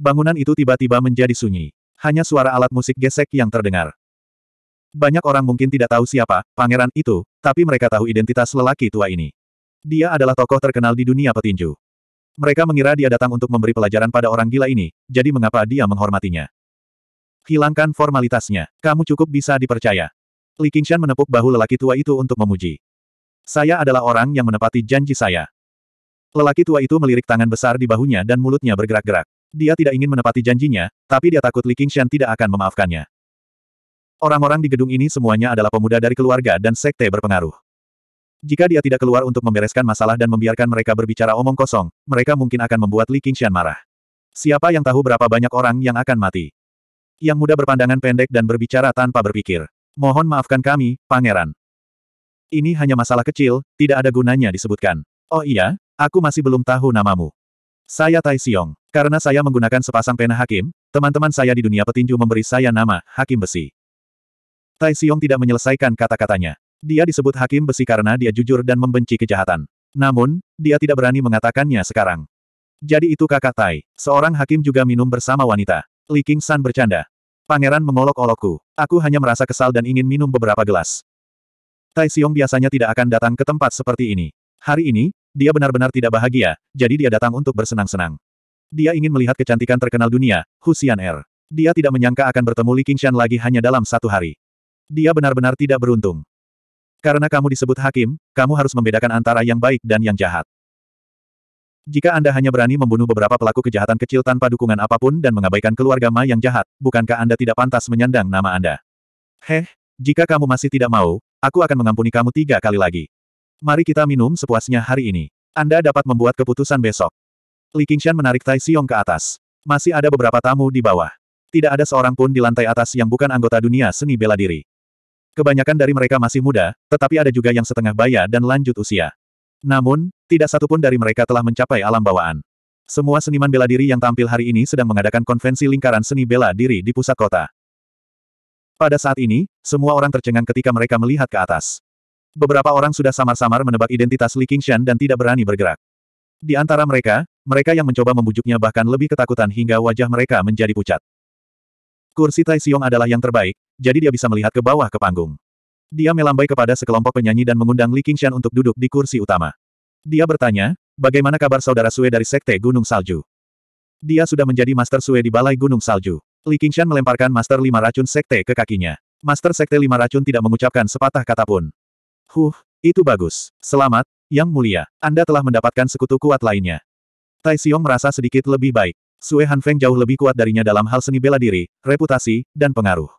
Bangunan itu tiba-tiba menjadi sunyi. Hanya suara alat musik gesek yang terdengar. Banyak orang mungkin tidak tahu siapa pangeran itu, tapi mereka tahu identitas lelaki tua ini. Dia adalah tokoh terkenal di dunia petinju. Mereka mengira dia datang untuk memberi pelajaran pada orang gila ini, jadi mengapa dia menghormatinya? Hilangkan formalitasnya, kamu cukup bisa dipercaya. Li Qingshan menepuk bahu lelaki tua itu untuk memuji. Saya adalah orang yang menepati janji saya. Lelaki tua itu melirik tangan besar di bahunya dan mulutnya bergerak-gerak. Dia tidak ingin menepati janjinya, tapi dia takut Li Qingshan tidak akan memaafkannya. Orang-orang di gedung ini semuanya adalah pemuda dari keluarga dan sekte berpengaruh. Jika dia tidak keluar untuk membereskan masalah dan membiarkan mereka berbicara omong kosong, mereka mungkin akan membuat Li Qingshan marah. Siapa yang tahu berapa banyak orang yang akan mati? Yang muda berpandangan pendek dan berbicara tanpa berpikir. Mohon maafkan kami, pangeran. Ini hanya masalah kecil, tidak ada gunanya disebutkan. Oh iya, aku masih belum tahu namamu. Saya Tai Xiong. Karena saya menggunakan sepasang pena hakim, teman-teman saya di dunia petinju memberi saya nama Hakim Besi. Tai Xiong tidak menyelesaikan kata-katanya. Dia disebut Hakim Besi karena dia jujur dan membenci kejahatan. Namun, dia tidak berani mengatakannya sekarang. Jadi itu kakak Tai. Seorang hakim juga minum bersama wanita. Li King San bercanda. Pangeran mengolok-olokku. Aku hanya merasa kesal dan ingin minum beberapa gelas. Tai Xiong biasanya tidak akan datang ke tempat seperti ini. Hari ini, dia benar-benar tidak bahagia, jadi dia datang untuk bersenang-senang. Dia ingin melihat kecantikan terkenal dunia, Husian Er. Dia tidak menyangka akan bertemu Li Qingshan lagi hanya dalam satu hari. Dia benar-benar tidak beruntung. Karena kamu disebut hakim, kamu harus membedakan antara yang baik dan yang jahat. Jika Anda hanya berani membunuh beberapa pelaku kejahatan kecil tanpa dukungan apapun dan mengabaikan keluarga Ma yang jahat, bukankah Anda tidak pantas menyandang nama Anda? Heh, jika kamu masih tidak mau, aku akan mengampuni kamu tiga kali lagi. Mari kita minum sepuasnya hari ini. Anda dapat membuat keputusan besok. Li Qingshan menarik Tai Xiong ke atas. Masih ada beberapa tamu di bawah. Tidak ada seorang pun di lantai atas yang bukan anggota dunia seni bela diri. Kebanyakan dari mereka masih muda, tetapi ada juga yang setengah baya dan lanjut usia. Namun, tidak satu pun dari mereka telah mencapai alam bawaan. Semua seniman bela diri yang tampil hari ini sedang mengadakan konvensi lingkaran seni bela diri di pusat kota. Pada saat ini, semua orang tercengang ketika mereka melihat ke atas. Beberapa orang sudah samar-samar menebak identitas Li Qingshan dan tidak berani bergerak. Di antara mereka, mereka yang mencoba membujuknya bahkan lebih ketakutan hingga wajah mereka menjadi pucat. Kursi Tai Xiong adalah yang terbaik, jadi dia bisa melihat ke bawah ke panggung. Dia melambai kepada sekelompok penyanyi dan mengundang Li Qingshan untuk duduk di kursi utama. Dia bertanya, bagaimana kabar saudara Sue dari Sekte Gunung Salju? Dia sudah menjadi Master Sue di Balai Gunung Salju. Li Qingshan melemparkan Master Lima Racun Sekte ke kakinya. Master Sekte Lima Racun tidak mengucapkan sepatah kata pun. Huh, itu bagus. Selamat, Yang Mulia. Anda telah mendapatkan sekutu kuat lainnya. Tai Xiong merasa sedikit lebih baik. Sue Feng jauh lebih kuat darinya dalam hal seni bela diri, reputasi, dan pengaruh.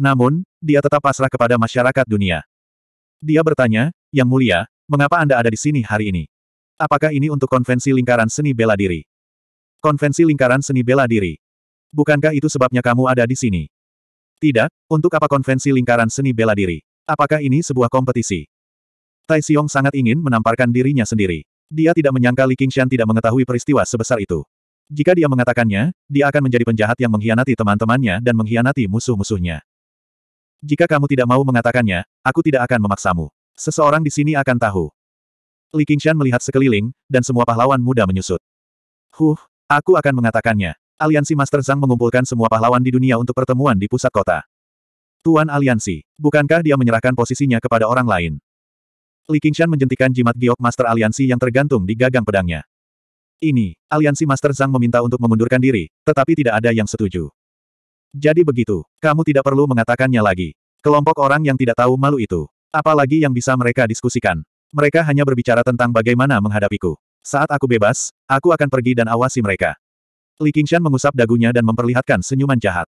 Namun, dia tetap pasrah kepada masyarakat dunia. Dia bertanya, Yang Mulia, mengapa Anda ada di sini hari ini? Apakah ini untuk konvensi lingkaran seni bela diri? Konvensi lingkaran seni bela diri. Bukankah itu sebabnya kamu ada di sini? Tidak, untuk apa konvensi lingkaran seni bela diri? Apakah ini sebuah kompetisi? Tai Xiong sangat ingin menamparkan dirinya sendiri. Dia tidak menyangka Li Qingshan tidak mengetahui peristiwa sebesar itu. Jika dia mengatakannya, dia akan menjadi penjahat yang mengkhianati teman-temannya dan mengkhianati musuh-musuhnya. Jika kamu tidak mau mengatakannya, aku tidak akan memaksamu. Seseorang di sini akan tahu. Li Qingshan melihat sekeliling, dan semua pahlawan muda menyusut. Huh, aku akan mengatakannya. Aliansi Master Zhang mengumpulkan semua pahlawan di dunia untuk pertemuan di pusat kota. Tuan Aliansi, bukankah dia menyerahkan posisinya kepada orang lain? Li Qingshan menjentikan jimat giok Master Aliansi yang tergantung di gagang pedangnya. Ini, Aliansi Master Zhang meminta untuk mengundurkan diri, tetapi tidak ada yang setuju. Jadi begitu, kamu tidak perlu mengatakannya lagi. Kelompok orang yang tidak tahu malu itu. Apalagi yang bisa mereka diskusikan. Mereka hanya berbicara tentang bagaimana menghadapiku. Saat aku bebas, aku akan pergi dan awasi mereka. Li Qingshan mengusap dagunya dan memperlihatkan senyuman jahat.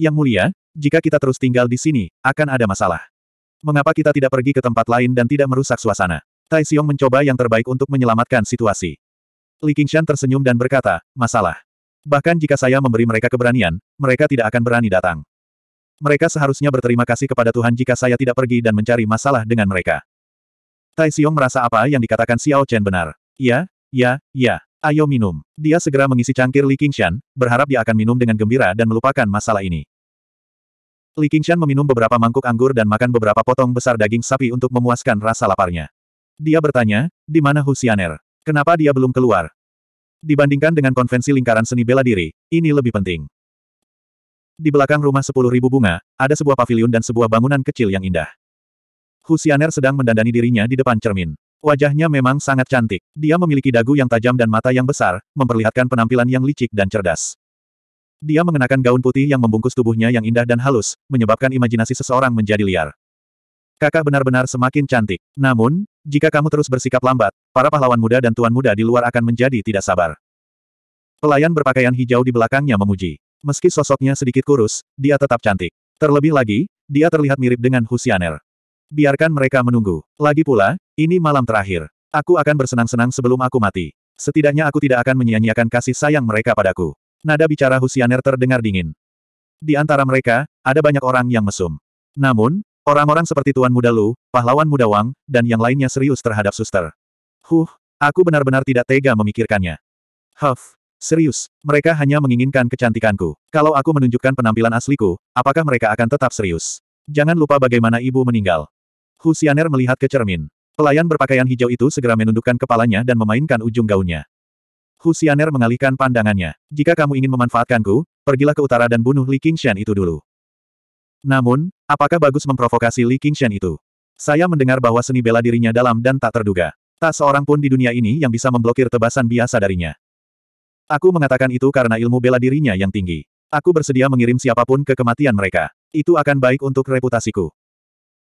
Yang mulia, jika kita terus tinggal di sini, akan ada masalah. Mengapa kita tidak pergi ke tempat lain dan tidak merusak suasana? Tai Xiong mencoba yang terbaik untuk menyelamatkan situasi. Li Qingshan tersenyum dan berkata, masalah. Bahkan jika saya memberi mereka keberanian, mereka tidak akan berani datang. Mereka seharusnya berterima kasih kepada Tuhan jika saya tidak pergi dan mencari masalah dengan mereka. Tai Xiong merasa apa yang dikatakan Xiao Chen benar. Ya, ya, ya. Ayo minum. Dia segera mengisi cangkir Li Qingshan, berharap dia akan minum dengan gembira dan melupakan masalah ini. Li Qingshan meminum beberapa mangkuk anggur dan makan beberapa potong besar daging sapi untuk memuaskan rasa laparnya. Dia bertanya, di mana Husianer? Kenapa dia belum keluar? Dibandingkan dengan konvensi lingkaran seni bela diri, ini lebih penting. Di belakang rumah sepuluh ribu bunga, ada sebuah pavilion dan sebuah bangunan kecil yang indah. Husianer sedang mendandani dirinya di depan cermin. Wajahnya memang sangat cantik. Dia memiliki dagu yang tajam dan mata yang besar, memperlihatkan penampilan yang licik dan cerdas. Dia mengenakan gaun putih yang membungkus tubuhnya yang indah dan halus, menyebabkan imajinasi seseorang menjadi liar. Kakak benar-benar semakin cantik. Namun, jika kamu terus bersikap lambat, para pahlawan muda dan tuan muda di luar akan menjadi tidak sabar. Pelayan berpakaian hijau di belakangnya memuji. Meski sosoknya sedikit kurus, dia tetap cantik. Terlebih lagi, dia terlihat mirip dengan Husianer. Biarkan mereka menunggu. Lagi pula, ini malam terakhir. Aku akan bersenang-senang sebelum aku mati. Setidaknya aku tidak akan menyia-nyiakan kasih sayang mereka padaku. Nada bicara Husianer terdengar dingin. Di antara mereka, ada banyak orang yang mesum. Namun, orang-orang seperti Tuan Muda Lu, Pahlawan Muda Wang, dan yang lainnya serius terhadap suster. Huh, aku benar-benar tidak tega memikirkannya. Huff, serius, mereka hanya menginginkan kecantikanku. Kalau aku menunjukkan penampilan asliku, apakah mereka akan tetap serius? Jangan lupa bagaimana ibu meninggal. Husianer melihat ke cermin. Pelayan berpakaian hijau itu segera menundukkan kepalanya dan memainkan ujung gaunnya. Husianer mengalihkan pandangannya. Jika kamu ingin memanfaatkanku, pergilah ke utara dan bunuh Li Qingshan itu dulu. Namun, apakah bagus memprovokasi Li Qingshan itu? Saya mendengar bahwa seni bela dirinya dalam dan tak terduga. Tak seorang pun di dunia ini yang bisa memblokir tebasan biasa darinya. Aku mengatakan itu karena ilmu bela dirinya yang tinggi. Aku bersedia mengirim siapapun ke kematian mereka. Itu akan baik untuk reputasiku.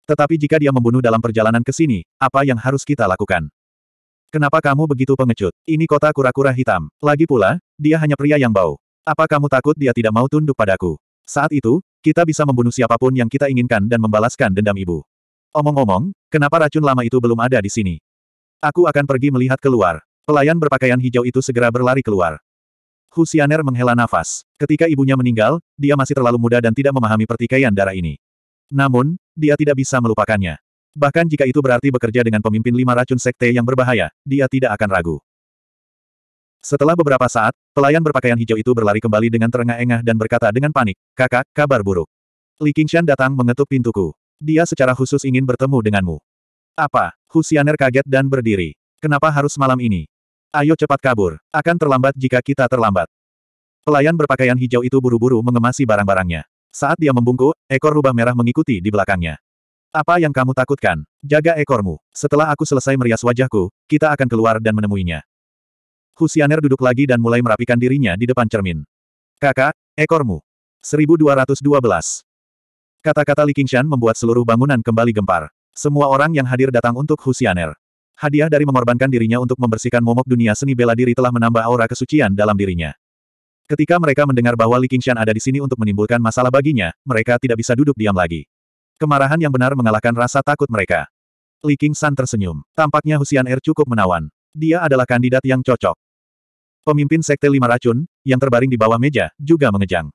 Tetapi jika dia membunuh dalam perjalanan ke sini, apa yang harus kita lakukan? Kenapa kamu begitu pengecut? Ini kota kura-kura hitam. Lagi pula, dia hanya pria yang bau. Apa kamu takut dia tidak mau tunduk padaku? Saat itu, kita bisa membunuh siapapun yang kita inginkan dan membalaskan dendam ibu. Omong-omong, kenapa racun lama itu belum ada di sini? Aku akan pergi melihat keluar. Pelayan berpakaian hijau itu segera berlari keluar. Husianer menghela nafas. Ketika ibunya meninggal, dia masih terlalu muda dan tidak memahami pertikaian darah ini. Namun, dia tidak bisa melupakannya. Bahkan jika itu berarti bekerja dengan pemimpin lima racun sekte yang berbahaya, dia tidak akan ragu. Setelah beberapa saat, pelayan berpakaian hijau itu berlari kembali dengan terengah-engah dan berkata dengan panik, Kakak, kabar buruk. Li Qingshan datang mengetuk pintuku. Dia secara khusus ingin bertemu denganmu. Apa? Husianer kaget dan berdiri. Kenapa harus malam ini? Ayo cepat kabur. Akan terlambat jika kita terlambat. Pelayan berpakaian hijau itu buru-buru mengemasi barang-barangnya. Saat dia membungkuk, ekor rubah merah mengikuti di belakangnya. Apa yang kamu takutkan? Jaga ekormu. Setelah aku selesai merias wajahku, kita akan keluar dan menemuinya. Husianer duduk lagi dan mulai merapikan dirinya di depan cermin. Kakak, ekormu. 1212. Kata-kata Li Qingshan membuat seluruh bangunan kembali gempar. Semua orang yang hadir datang untuk Husianer. Hadiah dari mengorbankan dirinya untuk membersihkan momok dunia seni bela diri telah menambah aura kesucian dalam dirinya. Ketika mereka mendengar bahwa Li Qingshan ada di sini untuk menimbulkan masalah baginya, mereka tidak bisa duduk diam lagi. Kemarahan yang benar mengalahkan rasa takut mereka. Li Qingshan tersenyum. Tampaknya Husian Er cukup menawan. Dia adalah kandidat yang cocok. Pemimpin Sekte Lima Racun, yang terbaring di bawah meja, juga mengejang.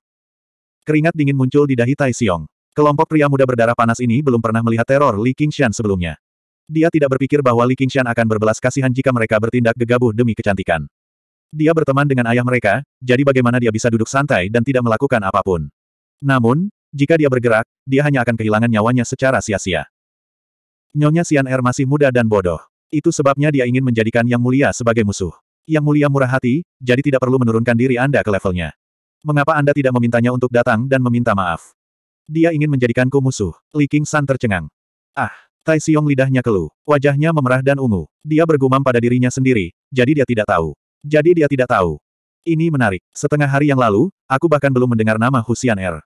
Keringat dingin muncul di dahi Tai Xiong. Kelompok pria muda berdarah panas ini belum pernah melihat teror Li Qingshan sebelumnya. Dia tidak berpikir bahwa Li Qingshan akan berbelas kasihan jika mereka bertindak gegabah demi kecantikan. Dia berteman dengan ayah mereka, jadi bagaimana dia bisa duduk santai dan tidak melakukan apapun. Namun, jika dia bergerak, dia hanya akan kehilangan nyawanya secara sia-sia. Nyonya Sian Er masih muda dan bodoh. Itu sebabnya dia ingin menjadikan Yang Mulia sebagai musuh. Yang Mulia murah hati, jadi tidak perlu menurunkan diri Anda ke levelnya. Mengapa Anda tidak memintanya untuk datang dan meminta maaf? Dia ingin menjadikanku musuh. Li King San tercengang. Ah, Tai Siong lidahnya keluh. Wajahnya memerah dan ungu. Dia bergumam pada dirinya sendiri, jadi dia tidak tahu. Jadi dia tidak tahu. Ini menarik. Setengah hari yang lalu, aku bahkan belum mendengar nama Husian Er.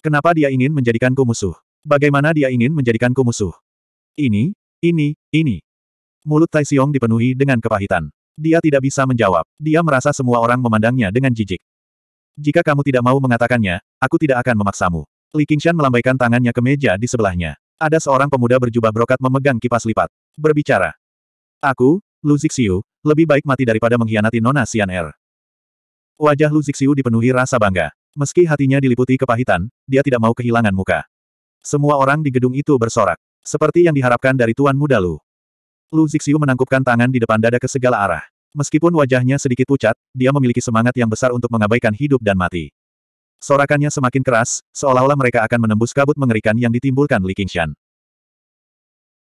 Kenapa dia ingin menjadikanku musuh? Bagaimana dia ingin menjadikanku musuh? Ini, ini, ini. Mulut Tai Xiong dipenuhi dengan kepahitan. Dia tidak bisa menjawab. Dia merasa semua orang memandangnya dengan jijik. Jika kamu tidak mau mengatakannya, aku tidak akan memaksamu. Li Qingshan melambaikan tangannya ke meja di sebelahnya. Ada seorang pemuda berjubah brokat memegang kipas lipat. Berbicara. Aku, Lu Zixiu, lebih baik mati daripada mengkhianati Nona Xian Er. Wajah Lu Zixiu dipenuhi rasa bangga. Meski hatinya diliputi kepahitan, dia tidak mau kehilangan muka. Semua orang di gedung itu bersorak. Seperti yang diharapkan dari Tuan Muda Lu. Lu Zixiu menangkupkan tangan di depan dada ke segala arah. Meskipun wajahnya sedikit pucat, dia memiliki semangat yang besar untuk mengabaikan hidup dan mati. Sorakannya semakin keras, seolah-olah mereka akan menembus kabut mengerikan yang ditimbulkan Li Qingshan.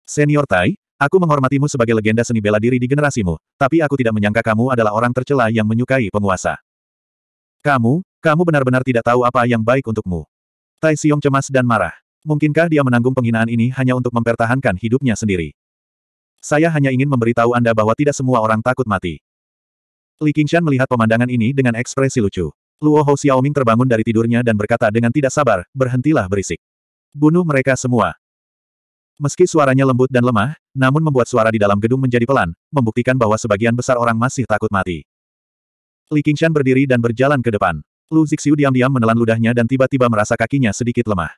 Senior Tai, Aku menghormatimu sebagai legenda seni bela diri di generasimu, tapi aku tidak menyangka kamu adalah orang tercela yang menyukai penguasa. Kamu, kamu benar-benar tidak tahu apa yang baik untukmu. Tai Xiong cemas dan marah. Mungkinkah dia menanggung penghinaan ini hanya untuk mempertahankan hidupnya sendiri? Saya hanya ingin memberitahu Anda bahwa tidak semua orang takut mati. Li Qingshan melihat pemandangan ini dengan ekspresi lucu. Luo Hou Xiaoming terbangun dari tidurnya dan berkata dengan tidak sabar, berhentilah berisik. Bunuh mereka semua. Meski suaranya lembut dan lemah, namun membuat suara di dalam gedung menjadi pelan, membuktikan bahwa sebagian besar orang masih takut mati. Li Qingshan berdiri dan berjalan ke depan. Lu Zixiu diam-diam menelan ludahnya dan tiba-tiba merasa kakinya sedikit lemah.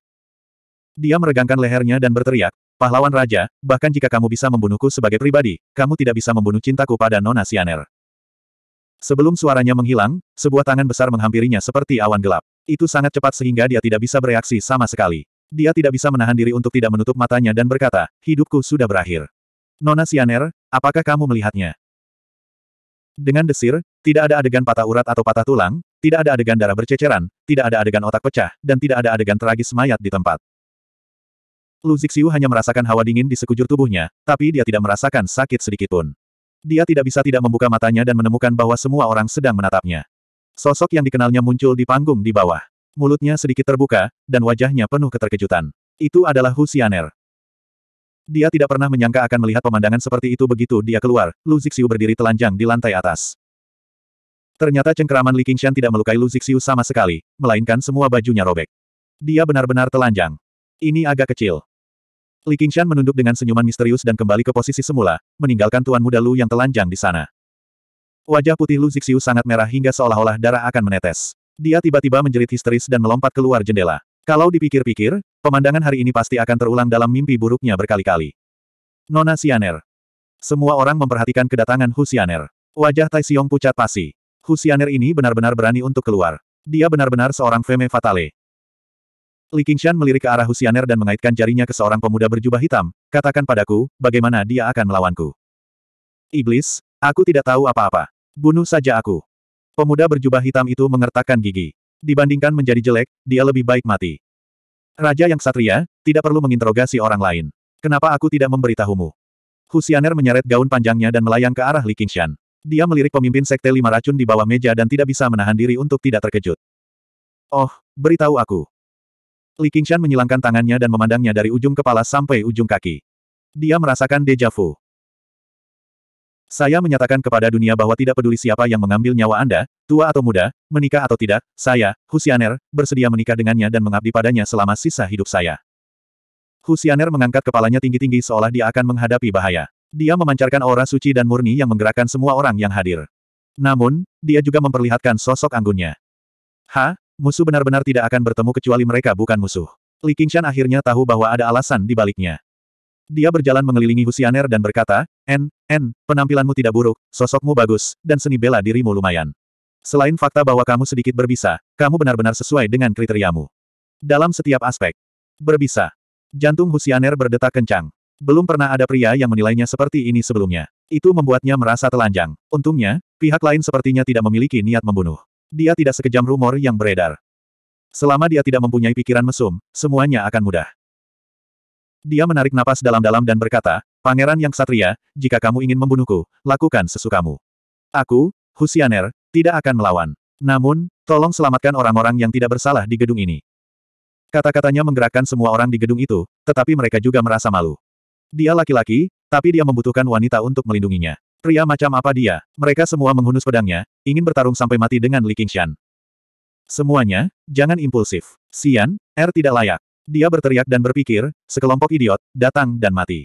Dia meregangkan lehernya dan berteriak, Pahlawan Raja, bahkan jika kamu bisa membunuhku sebagai pribadi, kamu tidak bisa membunuh cintaku pada Nona Sianer. Sebelum suaranya menghilang, sebuah tangan besar menghampirinya seperti awan gelap. Itu sangat cepat sehingga dia tidak bisa bereaksi sama sekali. Dia tidak bisa menahan diri untuk tidak menutup matanya dan berkata, hidupku sudah berakhir. Nona Sianer, apakah kamu melihatnya? Dengan desir, tidak ada adegan patah urat atau patah tulang, tidak ada adegan darah berceceran, tidak ada adegan otak pecah, dan tidak ada adegan tragis mayat di tempat. Lu Zixiu hanya merasakan hawa dingin di sekujur tubuhnya, tapi dia tidak merasakan sakit sedikitpun. Dia tidak bisa tidak membuka matanya dan menemukan bahwa semua orang sedang menatapnya. Sosok yang dikenalnya muncul di panggung di bawah mulutnya sedikit terbuka, dan wajahnya penuh keterkejutan. Itu adalah Hu Xianer. Dia tidak pernah menyangka akan melihat pemandangan seperti itu begitu dia keluar, Lu Zixiu berdiri telanjang di lantai atas. Ternyata cengkeraman Li Qingshan tidak melukai Lu Zixiu sama sekali, melainkan semua bajunya robek. Dia benar-benar telanjang. Ini agak kecil. Li Qingshan menunduk dengan senyuman misterius dan kembali ke posisi semula, meninggalkan tuan muda Lu yang telanjang di sana. Wajah putih Lu Zixiu sangat merah hingga seolah-olah darah akan menetes. Dia tiba-tiba menjerit histeris dan melompat keluar jendela. Kalau dipikir-pikir, pemandangan hari ini pasti akan terulang dalam mimpi buruknya berkali-kali. Nona Sianer. Semua orang memperhatikan kedatangan Hu Sianer. Wajah Tai Xiong pucat pasi. Hu Sianer ini benar-benar berani untuk keluar. Dia benar-benar seorang femme fatale. Li Qingshan melirik ke arah Hu Sianer dan mengaitkan jarinya ke seorang pemuda berjubah hitam. Katakan padaku, bagaimana dia akan melawanku. Iblis, aku tidak tahu apa-apa. Bunuh saja aku. Pemuda berjubah hitam itu mengertakkan gigi. Dibandingkan menjadi jelek, dia lebih baik mati. Raja yang satria, tidak perlu menginterogasi orang lain. Kenapa aku tidak memberitahumu? Husianer menyeret gaun panjangnya dan melayang ke arah Li Qingshan. Dia melirik pemimpin sekte lima racun di bawah meja dan tidak bisa menahan diri untuk tidak terkejut. Oh, beritahu aku. Li Qingshan menyilangkan tangannya dan memandangnya dari ujung kepala sampai ujung kaki. Dia merasakan deja vu. Saya menyatakan kepada dunia bahwa tidak peduli siapa yang mengambil nyawa Anda, tua atau muda, menikah atau tidak, saya, Husianer, bersedia menikah dengannya dan mengabdi padanya selama sisa hidup saya. Husianer mengangkat kepalanya tinggi-tinggi seolah dia akan menghadapi bahaya. Dia memancarkan aura suci dan murni yang menggerakkan semua orang yang hadir. Namun, dia juga memperlihatkan sosok anggunnya. Ha, musuh benar-benar tidak akan bertemu kecuali mereka bukan musuh. Li Qingshan akhirnya tahu bahwa ada alasan di baliknya. Dia berjalan mengelilingi Husianer dan berkata, "En, en, penampilanmu tidak buruk, sosokmu bagus, dan seni bela dirimu lumayan. Selain fakta bahwa kamu sedikit berbisa, kamu benar-benar sesuai dengan kriteriamu. Dalam setiap aspek. Berbisa. Jantung Husianer berdetak kencang. Belum pernah ada pria yang menilainya seperti ini sebelumnya. Itu membuatnya merasa telanjang. Untungnya, pihak lain sepertinya tidak memiliki niat membunuh. Dia tidak sekejam rumor yang beredar. Selama dia tidak mempunyai pikiran mesum, semuanya akan mudah. Dia menarik napas dalam-dalam dan berkata, Pangeran yang Satria, jika kamu ingin membunuhku, lakukan sesukamu. Aku, Husianer, tidak akan melawan. Namun, tolong selamatkan orang-orang yang tidak bersalah di gedung ini. Kata-katanya menggerakkan semua orang di gedung itu, tetapi mereka juga merasa malu. Dia laki-laki, tapi dia membutuhkan wanita untuk melindunginya. Pria macam apa dia? Mereka semua menghunus pedangnya, ingin bertarung sampai mati dengan Li Qingshan. Semuanya, jangan impulsif. Xian, R tidak layak. Dia berteriak dan berpikir, sekelompok idiot, datang dan mati.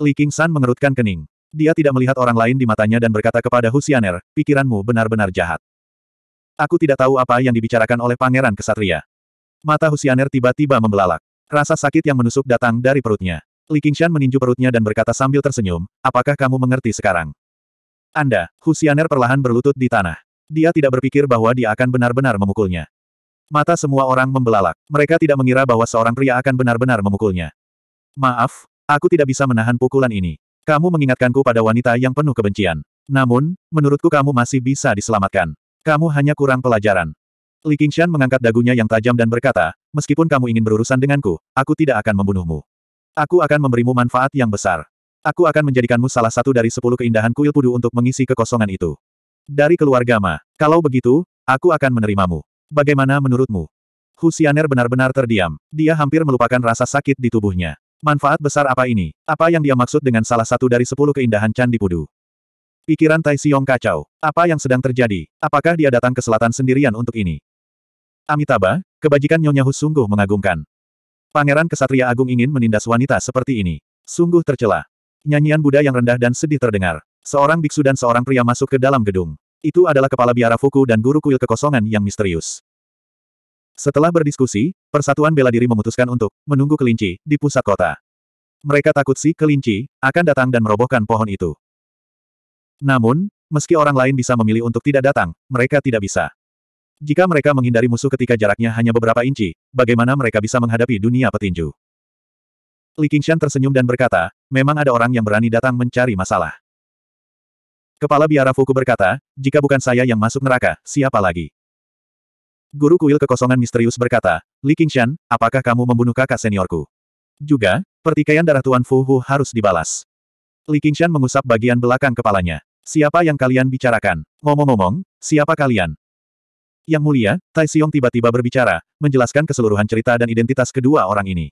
Li San mengerutkan kening. Dia tidak melihat orang lain di matanya dan berkata kepada Husianer, pikiranmu benar-benar jahat. Aku tidak tahu apa yang dibicarakan oleh pangeran kesatria. Mata Husianer tiba-tiba membelalak. Rasa sakit yang menusuk datang dari perutnya. Li Qingshan meninju perutnya dan berkata sambil tersenyum, apakah kamu mengerti sekarang? Anda, Husianer perlahan berlutut di tanah. Dia tidak berpikir bahwa dia akan benar-benar memukulnya. Mata semua orang membelalak. Mereka tidak mengira bahwa seorang pria akan benar-benar memukulnya. Maaf, aku tidak bisa menahan pukulan ini. Kamu mengingatkanku pada wanita yang penuh kebencian. Namun, menurutku kamu masih bisa diselamatkan. Kamu hanya kurang pelajaran. Li Qingshan mengangkat dagunya yang tajam dan berkata, meskipun kamu ingin berurusan denganku, aku tidak akan membunuhmu. Aku akan memberimu manfaat yang besar. Aku akan menjadikanmu salah satu dari sepuluh keindahan kuil pudu untuk mengisi kekosongan itu. Dari keluarga Ma, kalau begitu, aku akan menerimamu. Bagaimana menurutmu? Husianer benar-benar terdiam. Dia hampir melupakan rasa sakit di tubuhnya. Manfaat besar apa ini? Apa yang dia maksud dengan salah satu dari sepuluh keindahan Candi Pudu? Pikiran Tai Siong kacau. Apa yang sedang terjadi? Apakah dia datang ke selatan sendirian untuk ini? Amitabha, kebajikan Nyonya Hu sungguh mengagumkan. Pangeran Kesatria Agung ingin menindas wanita seperti ini. Sungguh tercela. Nyanyian Buddha yang rendah dan sedih terdengar. Seorang biksu dan seorang pria masuk ke dalam gedung. Itu adalah kepala biara Fuku dan guru kuil kekosongan yang misterius. Setelah berdiskusi, Persatuan Bela Diri memutuskan untuk menunggu kelinci di pusat kota. Mereka takut si kelinci akan datang dan merobohkan pohon itu. Namun, meski orang lain bisa memilih untuk tidak datang, mereka tidak bisa. Jika mereka menghindari musuh ketika jaraknya hanya beberapa inci, bagaimana mereka bisa menghadapi dunia petinju? Li Qingshan tersenyum dan berkata, memang ada orang yang berani datang mencari masalah. Kepala biara Fuku berkata, jika bukan saya yang masuk neraka, siapa lagi? Guru kuil kekosongan misterius berkata, Li Qingshan, apakah kamu membunuh kakak seniorku? Juga, pertikaian darah Tuan Fu Hu harus dibalas. Li Qingshan mengusap bagian belakang kepalanya. Siapa yang kalian bicarakan? Ngomong-ngomong, siapa kalian? Yang mulia, Tai Xiong tiba-tiba berbicara, menjelaskan keseluruhan cerita dan identitas kedua orang ini.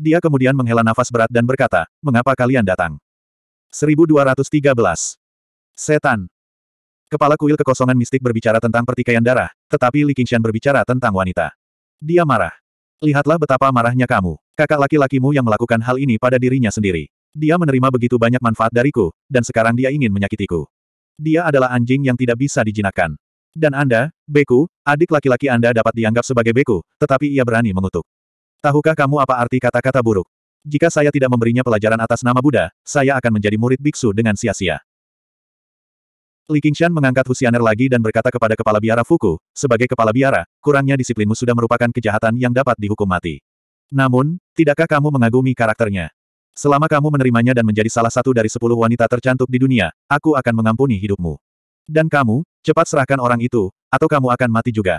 Dia kemudian menghela nafas berat dan berkata, mengapa kalian datang? 1213 Setan. Kepala kuil kekosongan mistik berbicara tentang pertikaian darah, tetapi Li Qingshan berbicara tentang wanita. Dia marah. Lihatlah betapa marahnya kamu, kakak laki-lakimu yang melakukan hal ini pada dirinya sendiri. Dia menerima begitu banyak manfaat dariku, dan sekarang dia ingin menyakitiku. Dia adalah anjing yang tidak bisa dijinakkan. Dan Anda, Beku, adik laki-laki Anda dapat dianggap sebagai Beku, tetapi ia berani mengutuk. Tahukah kamu apa arti kata-kata buruk? Jika saya tidak memberinya pelajaran atas nama Buddha, saya akan menjadi murid biksu dengan sia-sia. Li Qingshan mengangkat Husianer lagi dan berkata kepada kepala biara Fuku, sebagai kepala biara, kurangnya disiplinmu sudah merupakan kejahatan yang dapat dihukum mati. Namun, tidakkah kamu mengagumi karakternya? Selama kamu menerimanya dan menjadi salah satu dari sepuluh wanita tercantik di dunia, aku akan mengampuni hidupmu. Dan kamu, cepat serahkan orang itu, atau kamu akan mati juga.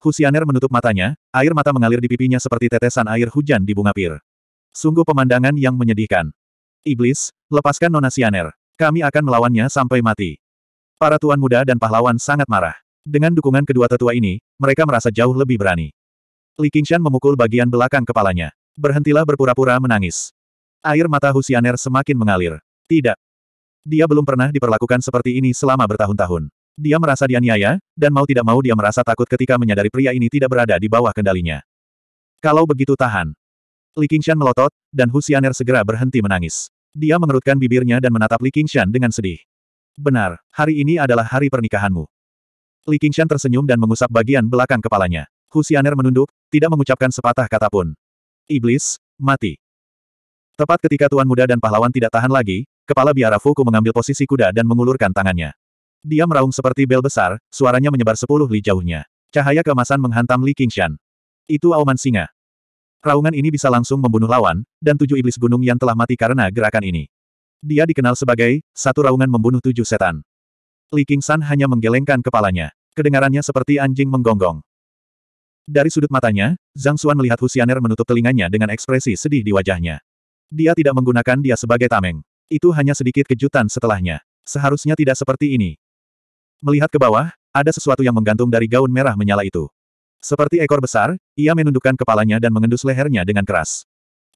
Husianer menutup matanya, air mata mengalir di pipinya seperti tetesan air hujan di bunga pir. Sungguh pemandangan yang menyedihkan. Iblis, lepaskan Nona Sianer. Kami akan melawannya sampai mati. Para tuan muda dan pahlawan sangat marah. Dengan dukungan kedua tetua ini, mereka merasa jauh lebih berani. Li Qingshan memukul bagian belakang kepalanya. Berhentilah berpura-pura menangis. Air mata Husianer semakin mengalir. Tidak. Dia belum pernah diperlakukan seperti ini selama bertahun-tahun. Dia merasa dianiaya, dan mau tidak mau dia merasa takut ketika menyadari pria ini tidak berada di bawah kendalinya. Kalau begitu tahan. Li Qingshan melotot, dan Husianer segera berhenti menangis. Dia mengerutkan bibirnya dan menatap Li Qingshan dengan sedih. Benar, hari ini adalah hari pernikahanmu. Li Qingshan tersenyum dan mengusap bagian belakang kepalanya. Xianer menunduk, tidak mengucapkan sepatah kata pun. Iblis, mati. Tepat ketika Tuan Muda dan pahlawan tidak tahan lagi, kepala biara Fuku mengambil posisi kuda dan mengulurkan tangannya. Dia meraung seperti bel besar, suaranya menyebar sepuluh li jauhnya. Cahaya keemasan menghantam Li Qingshan. Itu auman singa. Raungan ini bisa langsung membunuh lawan, dan tujuh iblis gunung yang telah mati karena gerakan ini. Dia dikenal sebagai, satu raungan membunuh tujuh setan. Li San hanya menggelengkan kepalanya. Kedengarannya seperti anjing menggonggong. Dari sudut matanya, Zhang Xuan melihat Husianer menutup telinganya dengan ekspresi sedih di wajahnya. Dia tidak menggunakan dia sebagai tameng. Itu hanya sedikit kejutan setelahnya. Seharusnya tidak seperti ini. Melihat ke bawah, ada sesuatu yang menggantung dari gaun merah menyala itu. Seperti ekor besar, ia menundukkan kepalanya dan mengendus lehernya dengan keras.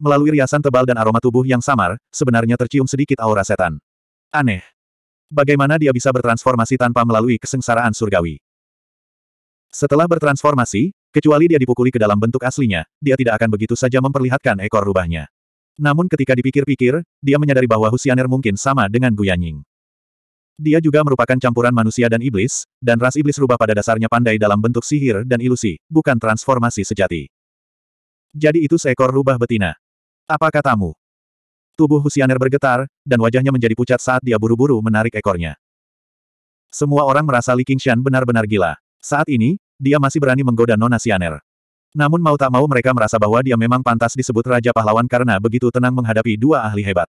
Melalui riasan tebal dan aroma tubuh yang samar, sebenarnya tercium sedikit aura setan. Aneh. Bagaimana dia bisa bertransformasi tanpa melalui kesengsaraan surgawi? Setelah bertransformasi, kecuali dia dipukuli ke dalam bentuk aslinya, dia tidak akan begitu saja memperlihatkan ekor rubahnya. Namun ketika dipikir-pikir, dia menyadari bahwa Husianer mungkin sama dengan Guyanying. Dia juga merupakan campuran manusia dan iblis, dan ras iblis rubah pada dasarnya pandai dalam bentuk sihir dan ilusi, bukan transformasi sejati. Jadi itu seekor rubah betina. Apa katamu? Tubuh Husianer bergetar, dan wajahnya menjadi pucat saat dia buru-buru menarik ekornya. Semua orang merasa Li Qingshan benar-benar gila. Saat ini, dia masih berani menggoda Nona Sianer. Namun mau tak mau mereka merasa bahwa dia memang pantas disebut Raja Pahlawan karena begitu tenang menghadapi dua ahli hebat.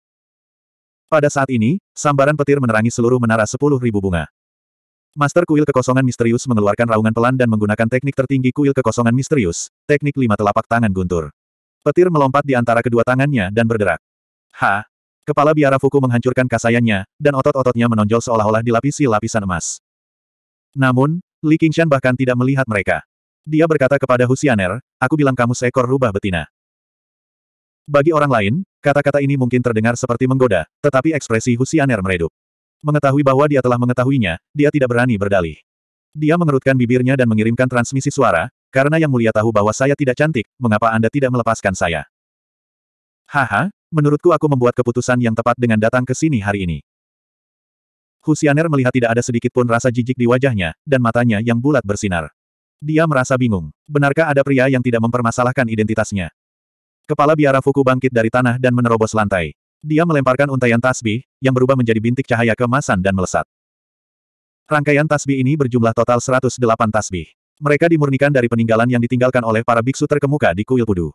Pada saat ini, sambaran petir menerangi seluruh menara sepuluh ribu bunga. Master kuil kekosongan misterius mengeluarkan raungan pelan dan menggunakan teknik tertinggi kuil kekosongan misterius, teknik lima telapak tangan guntur. Petir melompat di antara kedua tangannya dan berderak. Ha! Kepala biara Fuku menghancurkan kasayannya, dan otot-ototnya menonjol seolah-olah dilapisi lapisan emas. Namun, Li Qingshan bahkan tidak melihat mereka. Dia berkata kepada Husianer, aku bilang kamu seekor rubah betina. Bagi orang lain, kata-kata ini mungkin terdengar seperti menggoda, tetapi ekspresi Husianer meredup. Mengetahui bahwa dia telah mengetahuinya, dia tidak berani berdalih. Dia mengerutkan bibirnya dan mengirimkan transmisi suara, karena yang mulia tahu bahwa saya tidak cantik, mengapa Anda tidak melepaskan saya? Haha, menurutku aku membuat keputusan yang tepat dengan datang ke sini hari ini. Husianer melihat tidak ada sedikit pun rasa jijik di wajahnya, dan matanya yang bulat bersinar. Dia merasa bingung. Benarkah ada pria yang tidak mempermasalahkan identitasnya? Kepala biara Fuku bangkit dari tanah dan menerobos lantai. Dia melemparkan untayan tasbih, yang berubah menjadi bintik cahaya kemasan dan melesat. Rangkaian tasbih ini berjumlah total 108 tasbih. Mereka dimurnikan dari peninggalan yang ditinggalkan oleh para biksu terkemuka di kuil Pudu.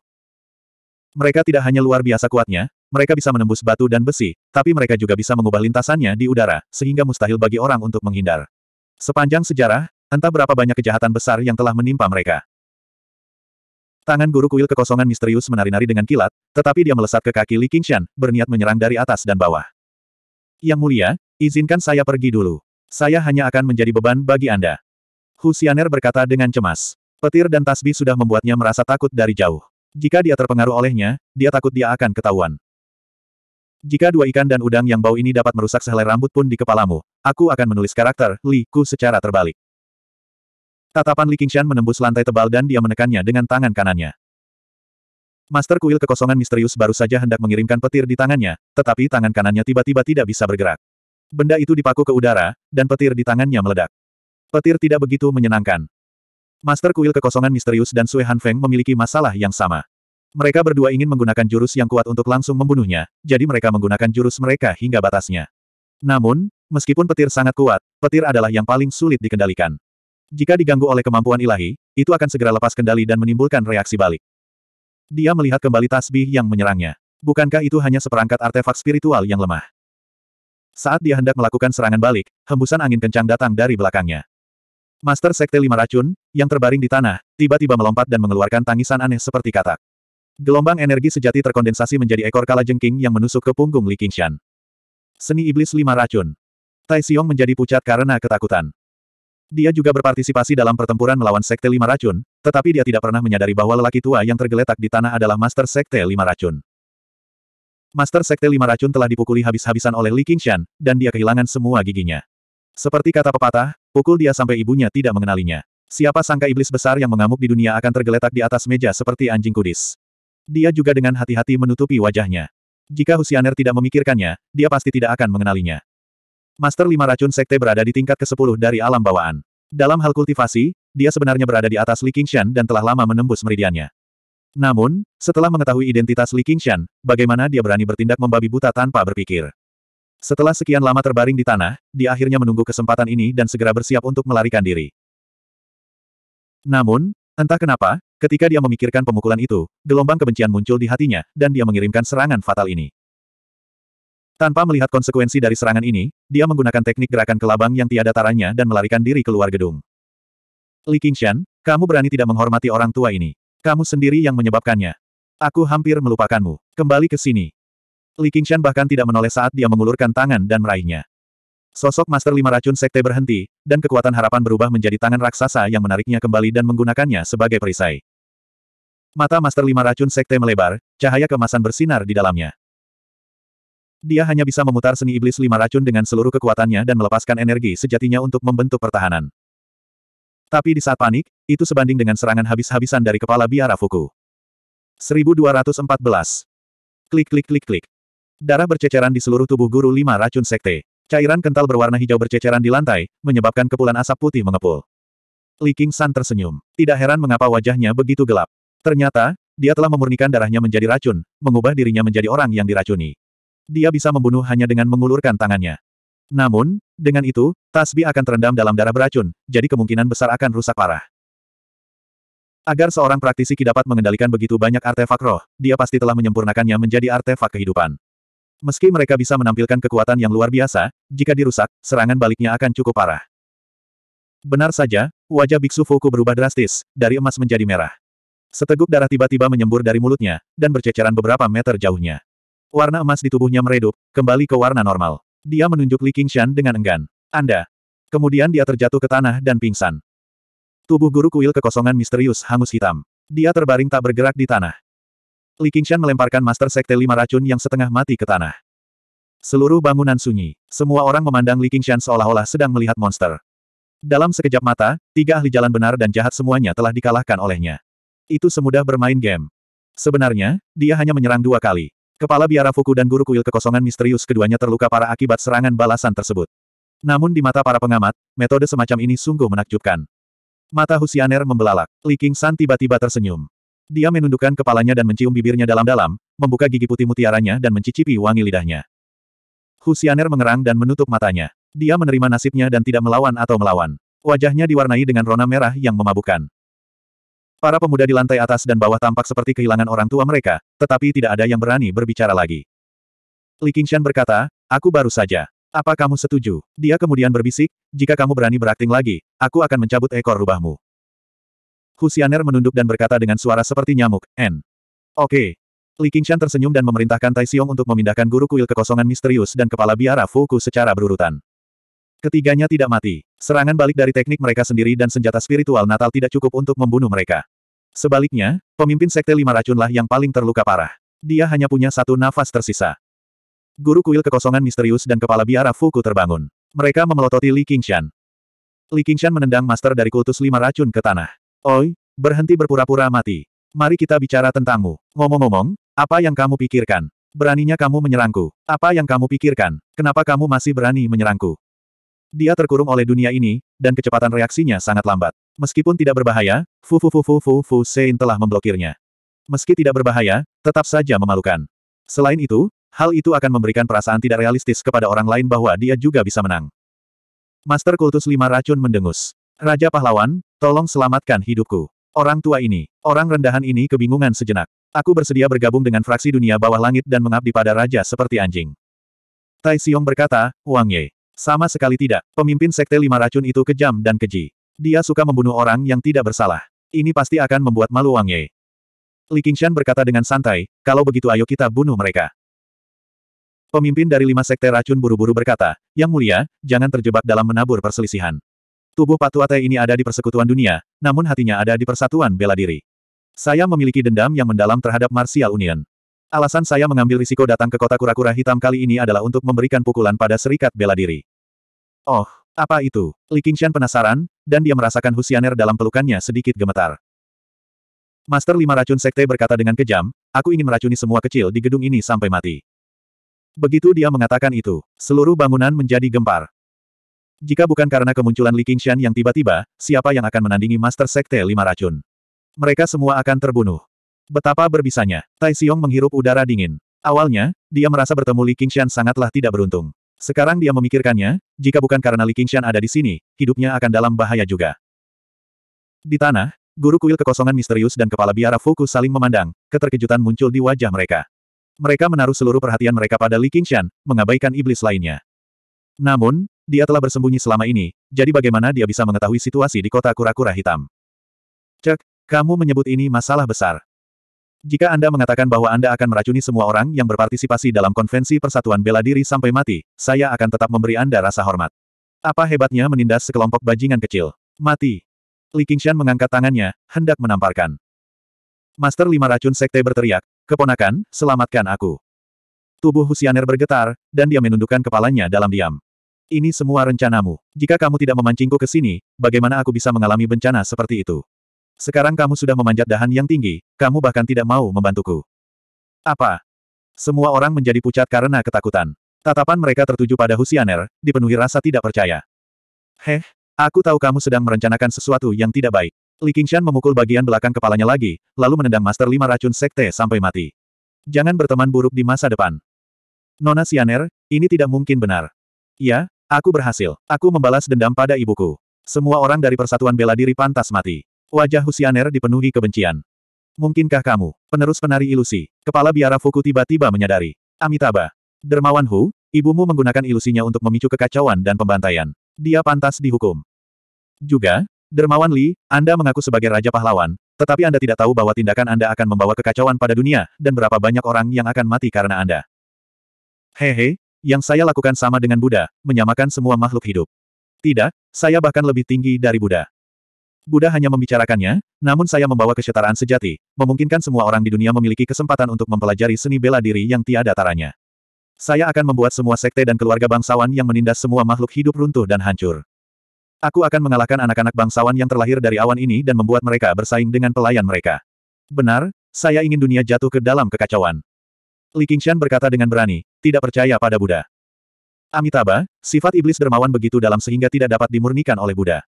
Mereka tidak hanya luar biasa kuatnya, mereka bisa menembus batu dan besi, tapi mereka juga bisa mengubah lintasannya di udara, sehingga mustahil bagi orang untuk menghindar. Sepanjang sejarah, entah berapa banyak kejahatan besar yang telah menimpa mereka. Tangan guru kuil kekosongan misterius menari-nari dengan kilat, tetapi dia melesat ke kaki Li Qingshan, berniat menyerang dari atas dan bawah. Yang mulia, izinkan saya pergi dulu. Saya hanya akan menjadi beban bagi Anda. Hu Xianer berkata dengan cemas. Petir dan tasbih sudah membuatnya merasa takut dari jauh. Jika dia terpengaruh olehnya, dia takut dia akan ketahuan. Jika dua ikan dan udang yang bau ini dapat merusak sehelai rambut pun di kepalamu, aku akan menulis karakter, Li Ku secara terbalik. Tatapan Li Qingshan menembus lantai tebal dan dia menekannya dengan tangan kanannya. Master kuil kekosongan misterius baru saja hendak mengirimkan petir di tangannya, tetapi tangan kanannya tiba-tiba tidak bisa bergerak. Benda itu dipaku ke udara, dan petir di tangannya meledak. Petir tidak begitu menyenangkan. Master kuil kekosongan misterius dan Sui Han Feng memiliki masalah yang sama. Mereka berdua ingin menggunakan jurus yang kuat untuk langsung membunuhnya, jadi mereka menggunakan jurus mereka hingga batasnya. Namun, meskipun petir sangat kuat, petir adalah yang paling sulit dikendalikan. Jika diganggu oleh kemampuan ilahi, itu akan segera lepas kendali dan menimbulkan reaksi balik. Dia melihat kembali tasbih yang menyerangnya. Bukankah itu hanya seperangkat artefak spiritual yang lemah? Saat dia hendak melakukan serangan balik, hembusan angin kencang datang dari belakangnya. Master Sekte Lima Racun, yang terbaring di tanah, tiba-tiba melompat dan mengeluarkan tangisan aneh seperti katak. Gelombang energi sejati terkondensasi menjadi ekor kala jengking yang menusuk ke punggung Li Qingshan. Seni Iblis Lima Racun. Tai Xiong menjadi pucat karena ketakutan. Dia juga berpartisipasi dalam pertempuran melawan Sekte Lima Racun, tetapi dia tidak pernah menyadari bahwa lelaki tua yang tergeletak di tanah adalah Master Sekte Lima Racun. Master Sekte Lima Racun telah dipukuli habis-habisan oleh Li Qingshan, dan dia kehilangan semua giginya. Seperti kata pepatah, pukul dia sampai ibunya tidak mengenalinya. Siapa sangka iblis besar yang mengamuk di dunia akan tergeletak di atas meja seperti anjing kudis. Dia juga dengan hati-hati menutupi wajahnya. Jika Husianer tidak memikirkannya, dia pasti tidak akan mengenalinya. Master lima racun sekte berada di tingkat ke-10 dari alam bawaan. Dalam hal kultivasi, dia sebenarnya berada di atas Li Qingshan dan telah lama menembus meridiannya. Namun, setelah mengetahui identitas Li Qingshan, bagaimana dia berani bertindak membabi buta tanpa berpikir. Setelah sekian lama terbaring di tanah, dia akhirnya menunggu kesempatan ini dan segera bersiap untuk melarikan diri. Namun, entah kenapa, ketika dia memikirkan pemukulan itu, gelombang kebencian muncul di hatinya, dan dia mengirimkan serangan fatal ini. Tanpa melihat konsekuensi dari serangan ini, dia menggunakan teknik gerakan kelabang yang tiada taranya dan melarikan diri keluar gedung. Li Qingshan, kamu berani tidak menghormati orang tua ini. Kamu sendiri yang menyebabkannya. Aku hampir melupakanmu. Kembali ke sini. Li Qingshan bahkan tidak menoleh saat dia mengulurkan tangan dan meraihnya. Sosok Master Lima Racun Sekte berhenti, dan kekuatan harapan berubah menjadi tangan raksasa yang menariknya kembali dan menggunakannya sebagai perisai. Mata Master Lima Racun Sekte melebar, cahaya kemasan bersinar di dalamnya. Dia hanya bisa memutar seni iblis lima racun dengan seluruh kekuatannya dan melepaskan energi sejatinya untuk membentuk pertahanan. Tapi di saat panik, itu sebanding dengan serangan habis-habisan dari kepala biara Fuku. 1214. Klik klik klik klik. Darah berceceran di seluruh tubuh guru lima racun sekte. Cairan kental berwarna hijau berceceran di lantai, menyebabkan kepulan asap putih mengepul. Li King San tersenyum. Tidak heran mengapa wajahnya begitu gelap. Ternyata, dia telah memurnikan darahnya menjadi racun, mengubah dirinya menjadi orang yang diracuni. Dia bisa membunuh hanya dengan mengulurkan tangannya. Namun, dengan itu, Tasbi akan terendam dalam darah beracun, jadi kemungkinan besar akan rusak parah. Agar seorang praktisi Ki dapat mengendalikan begitu banyak artefak roh, dia pasti telah menyempurnakannya menjadi artefak kehidupan. Meski mereka bisa menampilkan kekuatan yang luar biasa, jika dirusak, serangan baliknya akan cukup parah. Benar saja, wajah Biksu Fuku berubah drastis, dari emas menjadi merah. Seteguk darah tiba-tiba menyembur dari mulutnya, dan berceceran beberapa meter jauhnya. Warna emas di tubuhnya meredup, kembali ke warna normal. Dia menunjuk Li Qingshan dengan enggan. Anda. Kemudian dia terjatuh ke tanah dan pingsan. Tubuh guru kuil kekosongan misterius hangus hitam. Dia terbaring tak bergerak di tanah. Li Qingshan melemparkan Master Sekte Lima Racun yang setengah mati ke tanah. Seluruh bangunan sunyi. Semua orang memandang Li Qingshan seolah-olah sedang melihat monster. Dalam sekejap mata, tiga ahli jalan benar dan jahat semuanya telah dikalahkan olehnya. Itu semudah bermain game. Sebenarnya, dia hanya menyerang dua kali. Kepala biara Fuku dan guru kuil kekosongan misterius keduanya terluka parah akibat serangan balasan tersebut. Namun di mata para pengamat, metode semacam ini sungguh menakjubkan. Mata Husianer membelalak. Li King San tiba-tiba tersenyum. Dia menundukkan kepalanya dan mencium bibirnya dalam-dalam, membuka gigi putih mutiaranya dan mencicipi wangi lidahnya. Husianer mengerang dan menutup matanya. Dia menerima nasibnya dan tidak melawan atau melawan. Wajahnya diwarnai dengan rona merah yang memabukkan. Para pemuda di lantai atas dan bawah tampak seperti kehilangan orang tua mereka, tetapi tidak ada yang berani berbicara lagi. Li Qingshan berkata, aku baru saja. Apa kamu setuju? Dia kemudian berbisik, jika kamu berani berakting lagi, aku akan mencabut ekor rubahmu. Husianer menunduk dan berkata dengan suara seperti nyamuk, N. Oke, okay. Li Qingshan tersenyum dan memerintahkan Tai Xiong untuk memindahkan guru kuil kekosongan misterius dan kepala biara Fuku secara berurutan. Ketiganya tidak mati. Serangan balik dari teknik mereka sendiri dan senjata spiritual Natal tidak cukup untuk membunuh mereka. Sebaliknya, pemimpin Sekte Lima Racunlah yang paling terluka parah. Dia hanya punya satu nafas tersisa. Guru kuil kekosongan misterius dan kepala biara Fuku terbangun. Mereka memelototi Li Qingshan. Li Qingshan menendang master dari kultus lima racun ke tanah. Oi, berhenti berpura-pura mati. Mari kita bicara tentangmu. Ngomong-ngomong, apa yang kamu pikirkan? Beraninya kamu menyerangku. Apa yang kamu pikirkan? Kenapa kamu masih berani menyerangku? Dia terkurung oleh dunia ini, dan kecepatan reaksinya sangat lambat. Meskipun tidak berbahaya, Fu Fu Fu Fu Fu Fu Sein telah memblokirnya. Meski tidak berbahaya, tetap saja memalukan. Selain itu, hal itu akan memberikan perasaan tidak realistis kepada orang lain bahwa dia juga bisa menang. Master Kultus Lima Racun mendengus. Raja Pahlawan, tolong selamatkan hidupku. Orang tua ini, orang rendahan ini kebingungan sejenak. Aku bersedia bergabung dengan fraksi dunia bawah langit dan mengabdi pada raja seperti anjing. Tai Xiong berkata, Wang Ye. Sama sekali tidak, pemimpin Sekte Lima Racun itu kejam dan keji. Dia suka membunuh orang yang tidak bersalah. Ini pasti akan membuat malu Wang Ye. Li Qingshan berkata dengan santai, kalau begitu ayo kita bunuh mereka. Pemimpin dari lima sekte racun buru-buru berkata, Yang mulia, jangan terjebak dalam menabur perselisihan. Tubuh patuate ini ada di persekutuan dunia, namun hatinya ada di persatuan bela diri. Saya memiliki dendam yang mendalam terhadap Martial Union. Alasan saya mengambil risiko datang ke kota kura-kura hitam kali ini adalah untuk memberikan pukulan pada serikat bela diri. Oh, apa itu? Li Qingshan penasaran, dan dia merasakan Husianer dalam pelukannya sedikit gemetar. Master Lima Racun Sekte berkata dengan kejam, aku ingin meracuni semua kecil di gedung ini sampai mati. Begitu dia mengatakan itu, seluruh bangunan menjadi gempar. Jika bukan karena kemunculan Li Qingshan yang tiba-tiba, siapa yang akan menandingi Master Sekte Lima Racun? Mereka semua akan terbunuh. Betapa berbisanya, Tai Xiong menghirup udara dingin. Awalnya, dia merasa bertemu Li Qingshan sangatlah tidak beruntung. Sekarang dia memikirkannya, jika bukan karena Li Qingshan ada di sini, hidupnya akan dalam bahaya juga. Di tanah, guru kuil kekosongan misterius dan kepala biara Fuku saling memandang, keterkejutan muncul di wajah mereka. Mereka menaruh seluruh perhatian mereka pada Li Qingshan, mengabaikan iblis lainnya. Namun, dia telah bersembunyi selama ini, jadi bagaimana dia bisa mengetahui situasi di kota kura-kura hitam? Cek, kamu menyebut ini masalah besar. Jika Anda mengatakan bahwa Anda akan meracuni semua orang yang berpartisipasi dalam konvensi persatuan bela diri sampai mati, saya akan tetap memberi Anda rasa hormat. Apa hebatnya menindas sekelompok bajingan kecil? Mati. Li Qingshan mengangkat tangannya, hendak menamparkan. Master lima racun sekte berteriak, Keponakan, selamatkan aku. Tubuh Husianer bergetar, dan dia menundukkan kepalanya dalam diam. Ini semua rencanamu. Jika kamu tidak memancingku ke sini, bagaimana aku bisa mengalami bencana seperti itu? Sekarang kamu sudah memanjat dahan yang tinggi, kamu bahkan tidak mau membantuku. Apa? Semua orang menjadi pucat karena ketakutan. Tatapan mereka tertuju pada Husianer, dipenuhi rasa tidak percaya. Heh, aku tahu kamu sedang merencanakan sesuatu yang tidak baik. Li Qingshan memukul bagian belakang kepalanya lagi, lalu menendang Master Lima Racun Sekte sampai mati. Jangan berteman buruk di masa depan. Nona Sianer, ini tidak mungkin benar. Ya, aku berhasil. Aku membalas dendam pada ibuku. Semua orang dari Persatuan Bela Diri pantas mati. Wajah Husianer dipenuhi kebencian. Mungkinkah kamu, penerus penari ilusi, kepala biara Fuku tiba-tiba menyadari. Amitaba. Dermawan Hu, ibumu menggunakan ilusinya untuk memicu kekacauan dan pembantaian. Dia pantas dihukum. Juga, Dermawan Li, Anda mengaku sebagai Raja Pahlawan, tetapi Anda tidak tahu bahwa tindakan Anda akan membawa kekacauan pada dunia, dan berapa banyak orang yang akan mati karena Anda. Hehe, yang saya lakukan sama dengan Buddha, menyamakan semua makhluk hidup. Tidak, saya bahkan lebih tinggi dari Buddha. Buddha hanya membicarakannya, namun saya membawa kesetaraan sejati, memungkinkan semua orang di dunia memiliki kesempatan untuk mempelajari seni bela diri yang tiada taranya. Saya akan membuat semua sekte dan keluarga bangsawan yang menindas semua makhluk hidup runtuh dan hancur. Aku akan mengalahkan anak-anak bangsawan yang terlahir dari awan ini dan membuat mereka bersaing dengan pelayan mereka. Benar, saya ingin dunia jatuh ke dalam kekacauan. Li Qingshan berkata dengan berani, tidak percaya pada Buddha. Amitabha, sifat iblis dermawan begitu dalam sehingga tidak dapat dimurnikan oleh Buddha.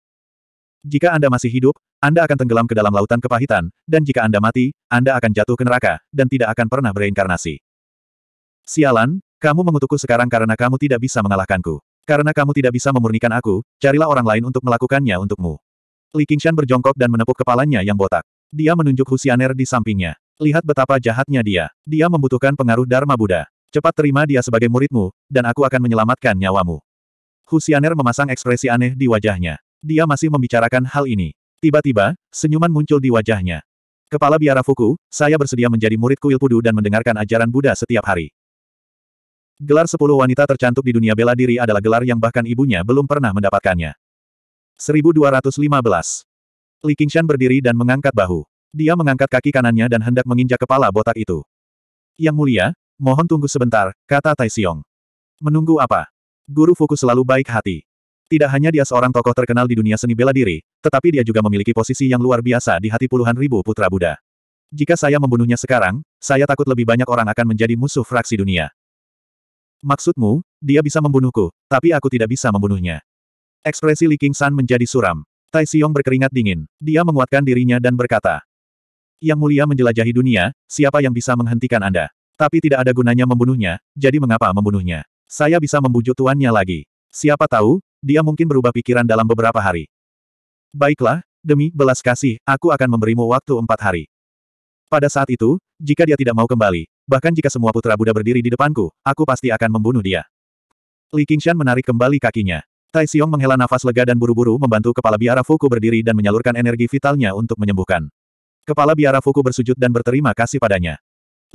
Jika Anda masih hidup, Anda akan tenggelam ke dalam lautan kepahitan, dan jika Anda mati, Anda akan jatuh ke neraka, dan tidak akan pernah bereinkarnasi. Sialan, kamu mengutukku sekarang karena kamu tidak bisa mengalahkanku. Karena kamu tidak bisa memurnikan aku, carilah orang lain untuk melakukannya untukmu. Li Qingshan berjongkok dan menepuk kepalanya yang botak. Dia menunjuk Husianer di sampingnya. Lihat betapa jahatnya dia. Dia membutuhkan pengaruh Dharma Buddha. Cepat terima dia sebagai muridmu, dan aku akan menyelamatkan nyawamu. Husianer memasang ekspresi aneh di wajahnya. Dia masih membicarakan hal ini. Tiba-tiba, senyuman muncul di wajahnya. Kepala biara Fuku, saya bersedia menjadi murid kuil Pudu dan mendengarkan ajaran Buddha setiap hari. Gelar sepuluh wanita tercantik di dunia bela diri adalah gelar yang bahkan ibunya belum pernah mendapatkannya. 1215 Li Qingshan berdiri dan mengangkat bahu. Dia mengangkat kaki kanannya dan hendak menginjak kepala botak itu. Yang mulia, mohon tunggu sebentar, kata Tai Xiong. Menunggu apa? Guru Fuku selalu baik hati. Tidak hanya dia seorang tokoh terkenal di dunia seni bela diri, tetapi dia juga memiliki posisi yang luar biasa di hati puluhan ribu putra Buddha. Jika saya membunuhnya sekarang, saya takut lebih banyak orang akan menjadi musuh fraksi dunia. Maksudmu, dia bisa membunuhku, tapi aku tidak bisa membunuhnya. Ekspresi Li King San menjadi suram. Tai Xiong berkeringat dingin. Dia menguatkan dirinya dan berkata, Yang mulia menjelajahi dunia, siapa yang bisa menghentikan Anda? Tapi tidak ada gunanya membunuhnya, jadi mengapa membunuhnya? Saya bisa membujuk tuannya lagi. Siapa tahu, dia mungkin berubah pikiran dalam beberapa hari. Baiklah, demi belas kasih, aku akan memberimu waktu empat hari. Pada saat itu, jika dia tidak mau kembali, bahkan jika semua putra Buddha berdiri di depanku, aku pasti akan membunuh dia. Li Qingshan menarik kembali kakinya. Tai Xiong menghela nafas lega dan buru-buru membantu kepala biara Fuku berdiri dan menyalurkan energi vitalnya untuk menyembuhkan. Kepala biara Fuku bersujud dan berterima kasih padanya.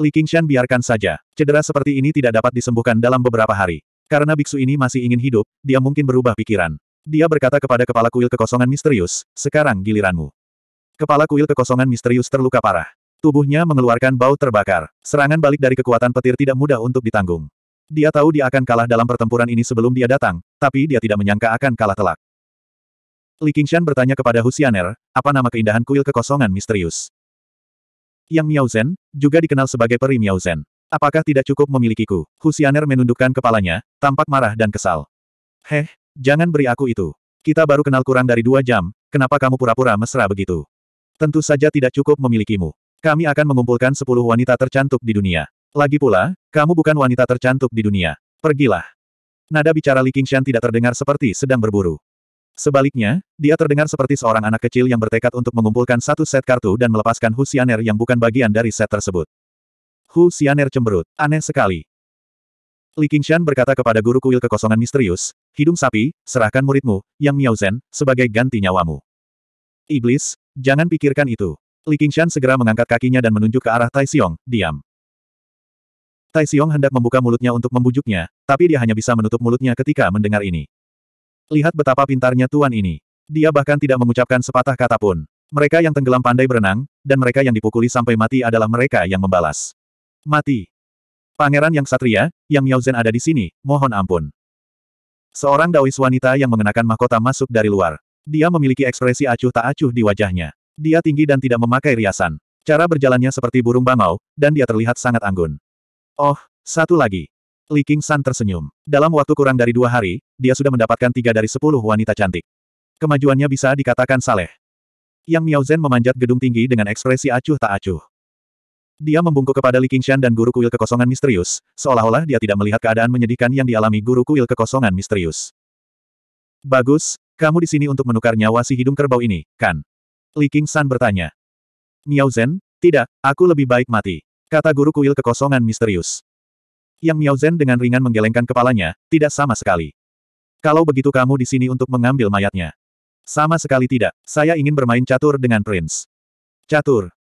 Li Qingshan biarkan saja, cedera seperti ini tidak dapat disembuhkan dalam beberapa hari. Karena biksu ini masih ingin hidup, dia mungkin berubah pikiran. Dia berkata kepada kepala kuil kekosongan misterius, sekarang giliranmu. Kepala kuil kekosongan misterius terluka parah. Tubuhnya mengeluarkan bau terbakar. Serangan balik dari kekuatan petir tidak mudah untuk ditanggung. Dia tahu dia akan kalah dalam pertempuran ini sebelum dia datang, tapi dia tidak menyangka akan kalah telak. Li Qingshan bertanya kepada Husianer, apa nama keindahan kuil kekosongan misterius? Yang Miao Zhen, juga dikenal sebagai peri Miao Zhen. Apakah tidak cukup memilikiku? Husianer menundukkan kepalanya, tampak marah dan kesal. Heh, jangan beri aku itu. Kita baru kenal kurang dari dua jam, kenapa kamu pura-pura mesra begitu? Tentu saja tidak cukup memilikimu. Kami akan mengumpulkan sepuluh wanita tercantik di dunia. Lagi pula, kamu bukan wanita tercantik di dunia. Pergilah. Nada bicara Li Qingshan tidak terdengar seperti sedang berburu. Sebaliknya, dia terdengar seperti seorang anak kecil yang bertekad untuk mengumpulkan satu set kartu dan melepaskan husianer yang bukan bagian dari set tersebut. Hu Xianer cemberut. Aneh sekali. Li Qingshan berkata kepada guru kuil kekosongan misterius, hidung sapi, serahkan muridmu, yang Miao Zhen, sebagai ganti nyawamu. Iblis, jangan pikirkan itu. Li Qingshan segera mengangkat kakinya dan menunjuk ke arah Tai Xiong, diam. Tai Xiong hendak membuka mulutnya untuk membujuknya, tapi dia hanya bisa menutup mulutnya ketika mendengar ini. Lihat betapa pintarnya tuan ini. Dia bahkan tidak mengucapkan sepatah kata pun. Mereka yang tenggelam pandai berenang, dan mereka yang dipukuli sampai mati adalah mereka yang membalas. Mati. Pangeran yang satria, yang Miao Zhen ada di sini, mohon ampun. Seorang daois wanita yang mengenakan mahkota masuk dari luar. Dia memiliki ekspresi acuh tak acuh di wajahnya. Dia tinggi dan tidak memakai riasan. Cara berjalannya seperti burung bangau, dan dia terlihat sangat anggun. Oh, satu lagi. Li King San tersenyum. Dalam waktu kurang dari dua hari, dia sudah mendapatkan tiga dari sepuluh wanita cantik. Kemajuannya bisa dikatakan saleh. Yang Miao Zhen memanjat gedung tinggi dengan ekspresi acuh tak acuh. Dia membungkuk kepada Li Qingshan dan guru kuil kekosongan misterius, seolah-olah dia tidak melihat keadaan menyedihkan yang dialami guru kuil kekosongan misterius. Bagus, kamu di sini untuk menukar nyawa si hidung kerbau ini, kan? Li Qingshan bertanya. Miao Zhen, tidak, aku lebih baik mati. Kata guru kuil kekosongan misterius. Yang Miao Zhen dengan ringan menggelengkan kepalanya, tidak sama sekali. Kalau begitu kamu di sini untuk mengambil mayatnya. Sama sekali tidak, saya ingin bermain catur dengan Prince. Catur,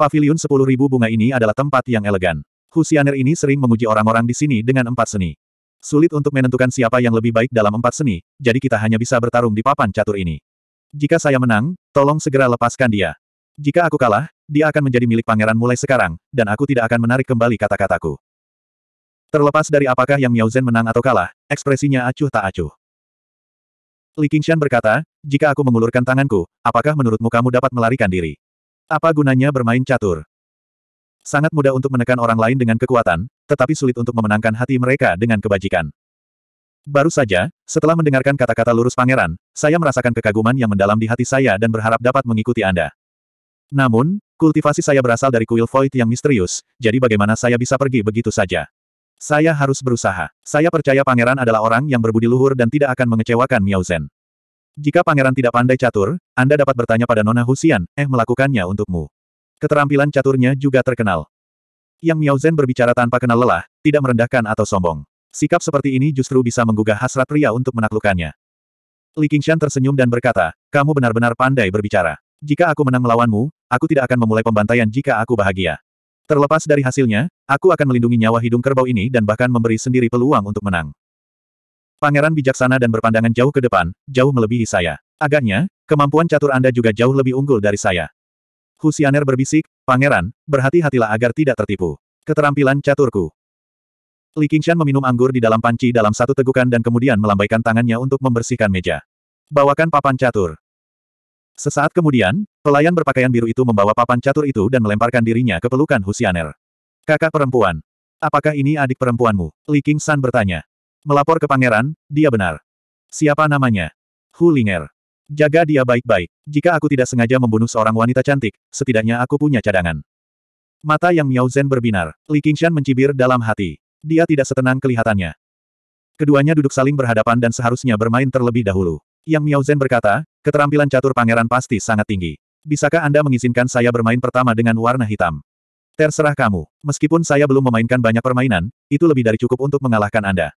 Paviliun 10.000 bunga ini adalah tempat yang elegan. Husianer ini sering menguji orang-orang di sini dengan empat seni. Sulit untuk menentukan siapa yang lebih baik dalam empat seni, jadi kita hanya bisa bertarung di papan catur ini. Jika saya menang, tolong segera lepaskan dia. Jika aku kalah, dia akan menjadi milik pangeran mulai sekarang, dan aku tidak akan menarik kembali kata-kataku. Terlepas dari apakah yang Miao Zhen menang atau kalah, ekspresinya acuh tak acuh. Li Qingshan berkata, jika aku mengulurkan tanganku, apakah menurutmu kamu dapat melarikan diri? Apa gunanya bermain catur? Sangat mudah untuk menekan orang lain dengan kekuatan, tetapi sulit untuk memenangkan hati mereka dengan kebajikan. Baru saja, setelah mendengarkan kata-kata lurus pangeran, saya merasakan kekaguman yang mendalam di hati saya dan berharap dapat mengikuti Anda. Namun, kultivasi saya berasal dari kuil void yang misterius, jadi bagaimana saya bisa pergi begitu saja? Saya harus berusaha. Saya percaya pangeran adalah orang yang berbudi luhur dan tidak akan mengecewakan Miao Zhen. Jika pangeran tidak pandai catur, Anda dapat bertanya pada Nona Husian, eh melakukannya untukmu. Keterampilan caturnya juga terkenal. Yang Miao Zhen berbicara tanpa kenal lelah, tidak merendahkan atau sombong. Sikap seperti ini justru bisa menggugah hasrat pria untuk menaklukkannya. Li Qingshan tersenyum dan berkata, kamu benar-benar pandai berbicara. Jika aku menang melawanmu, aku tidak akan memulai pembantaian jika aku bahagia. Terlepas dari hasilnya, aku akan melindungi nyawa hidung kerbau ini dan bahkan memberi sendiri peluang untuk menang. Pangeran bijaksana dan berpandangan jauh ke depan, jauh melebihi saya. Agaknya, kemampuan catur Anda juga jauh lebih unggul dari saya. Husianer berbisik, Pangeran, berhati-hatilah agar tidak tertipu. Keterampilan caturku. Li Qingshan meminum anggur di dalam panci dalam satu tegukan dan kemudian melambaikan tangannya untuk membersihkan meja. Bawakan papan catur. Sesaat kemudian, pelayan berpakaian biru itu membawa papan catur itu dan melemparkan dirinya ke pelukan Husianer. Kakak perempuan. Apakah ini adik perempuanmu? Li Qingshan bertanya. Melapor ke pangeran, dia benar. Siapa namanya? Hu Ling'er. Jaga dia baik-baik. Jika aku tidak sengaja membunuh seorang wanita cantik, setidaknya aku punya cadangan. Mata yang Miao Zhen berbinar. Li Qingshan mencibir dalam hati. Dia tidak setenang kelihatannya. Keduanya duduk saling berhadapan dan seharusnya bermain terlebih dahulu. Yang Miao Zhen berkata, keterampilan catur pangeran pasti sangat tinggi. Bisakah Anda mengizinkan saya bermain pertama dengan warna hitam? Terserah kamu. Meskipun saya belum memainkan banyak permainan, itu lebih dari cukup untuk mengalahkan Anda.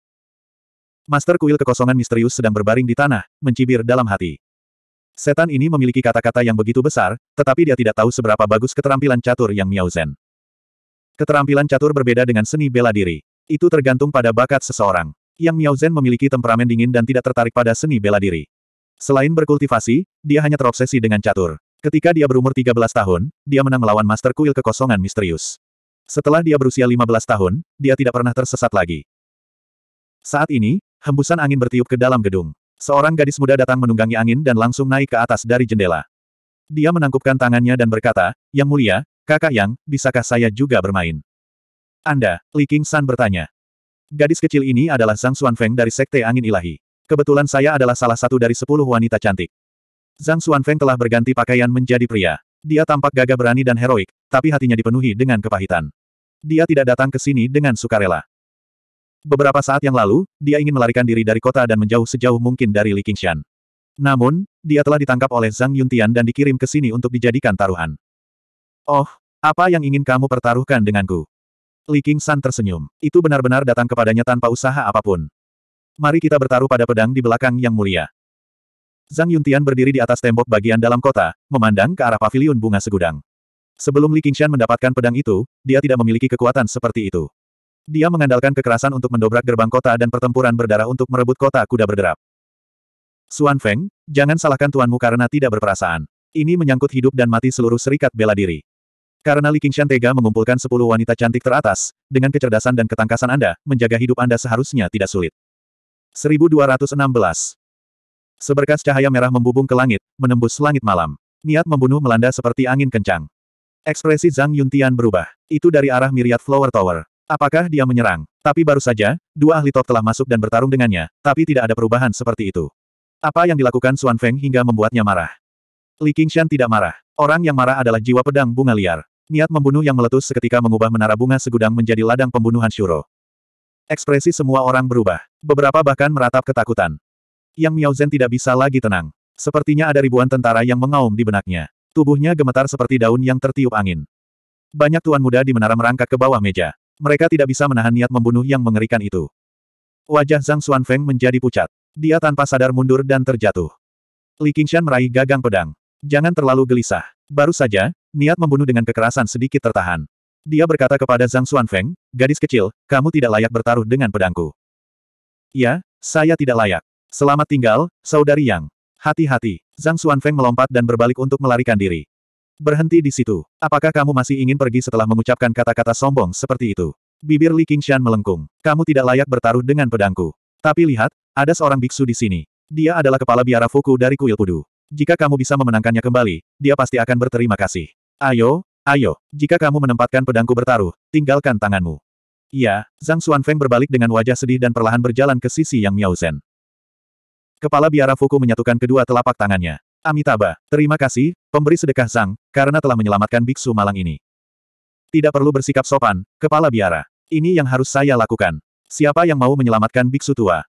Master kuil kekosongan misterius sedang berbaring di tanah, mencibir dalam hati. Setan ini memiliki kata-kata yang begitu besar, tetapi dia tidak tahu seberapa bagus keterampilan catur yang Miao Zen. Keterampilan catur berbeda dengan seni bela diri. Itu tergantung pada bakat seseorang. Yang Miao Zen memiliki temperamen dingin dan tidak tertarik pada seni bela diri. Selain berkultivasi, dia hanya terobsesi dengan catur. Ketika dia berumur 13 tahun, dia menang melawan Master Kuil Kekosongan Misterius. Setelah dia berusia 15 tahun, dia tidak pernah tersesat lagi. Saat ini, Hembusan angin bertiup ke dalam gedung. Seorang gadis muda datang menunggangi angin dan langsung naik ke atas dari jendela. Dia menangkupkan tangannya dan berkata, Yang mulia, kakak Yang, bisakah saya juga bermain? Anda, Li King San bertanya. Gadis kecil ini adalah Zhang Xuan Feng dari Sekte Angin Ilahi. Kebetulan saya adalah salah satu dari sepuluh wanita cantik. Zhang Xuan Feng telah berganti pakaian menjadi pria. Dia tampak gagah berani dan heroik, tapi hatinya dipenuhi dengan kepahitan. Dia tidak datang ke sini dengan sukarela. Beberapa saat yang lalu, dia ingin melarikan diri dari kota dan menjauh sejauh mungkin dari Li Qingshan. Namun, dia telah ditangkap oleh Zhang Yuntian dan dikirim ke sini untuk dijadikan taruhan. Oh, apa yang ingin kamu pertaruhkan denganku? Li Qingshan tersenyum. Itu benar-benar datang kepadanya tanpa usaha apapun. Mari kita bertaruh pada pedang di belakang yang mulia. Zhang Yuntian berdiri di atas tembok bagian dalam kota, memandang ke arah paviliun bunga segudang. Sebelum Li Qingshan mendapatkan pedang itu, dia tidak memiliki kekuatan seperti itu. Dia mengandalkan kekerasan untuk mendobrak gerbang kota dan pertempuran berdarah untuk merebut kota kuda berderap. Suan Feng, jangan salahkan tuanmu karena tidak berperasaan. Ini menyangkut hidup dan mati seluruh serikat bela diri. Karena Li Qingshan tega mengumpulkan sepuluh wanita cantik teratas, dengan kecerdasan dan ketangkasan Anda, menjaga hidup Anda seharusnya tidak sulit. 1216 Seberkas cahaya merah membubung ke langit, menembus langit malam. Niat membunuh melanda seperti angin kencang. Ekspresi Zhang Yuntian berubah. Itu dari arah Myriad Flower Tower. Apakah dia menyerang? Tapi baru saja, dua ahli top telah masuk dan bertarung dengannya, tapi tidak ada perubahan seperti itu. Apa yang dilakukan Suan Feng hingga membuatnya marah? Li Qingshan tidak marah. Orang yang marah adalah jiwa pedang bunga liar. Niat membunuh yang meletus seketika mengubah menara bunga segudang menjadi ladang pembunuhan Shuro. Ekspresi semua orang berubah. Beberapa bahkan meratap ketakutan. Yang Miao Zhen tidak bisa lagi tenang. Sepertinya ada ribuan tentara yang mengaum di benaknya. Tubuhnya gemetar seperti daun yang tertiup angin. Banyak tuan muda di menara merangkak ke bawah meja. Mereka tidak bisa menahan niat membunuh yang mengerikan itu. Wajah Zhang Xuanfeng menjadi pucat. Dia tanpa sadar mundur dan terjatuh. Li Qingshan meraih gagang pedang. Jangan terlalu gelisah. Baru saja, niat membunuh dengan kekerasan sedikit tertahan. Dia berkata kepada Zhang Xuanfeng, gadis kecil, kamu tidak layak bertaruh dengan pedangku. Ya, saya tidak layak. Selamat tinggal, Saudari Yang. Hati-hati. Zhang Xuanfeng melompat dan berbalik untuk melarikan diri. Berhenti di situ. Apakah kamu masih ingin pergi setelah mengucapkan kata-kata sombong seperti itu? Bibir Li Qingshan melengkung. Kamu tidak layak bertaruh dengan pedangku. Tapi lihat, ada seorang biksu di sini. Dia adalah kepala biara Fuku dari kuil Pudu. Jika kamu bisa memenangkannya kembali, dia pasti akan berterima kasih. Ayo, ayo, jika kamu menempatkan pedangku bertaruh, tinggalkan tanganmu. Iya, Zhang Xuanfeng berbalik dengan wajah sedih dan perlahan berjalan ke sisi Yang Miao Kepala biara Fuku menyatukan kedua telapak tangannya. Amitabha, terima kasih, pemberi sedekah Zhang, karena telah menyelamatkan biksu malang ini. Tidak perlu bersikap sopan, kepala biara. Ini yang harus saya lakukan. Siapa yang mau menyelamatkan biksu tua?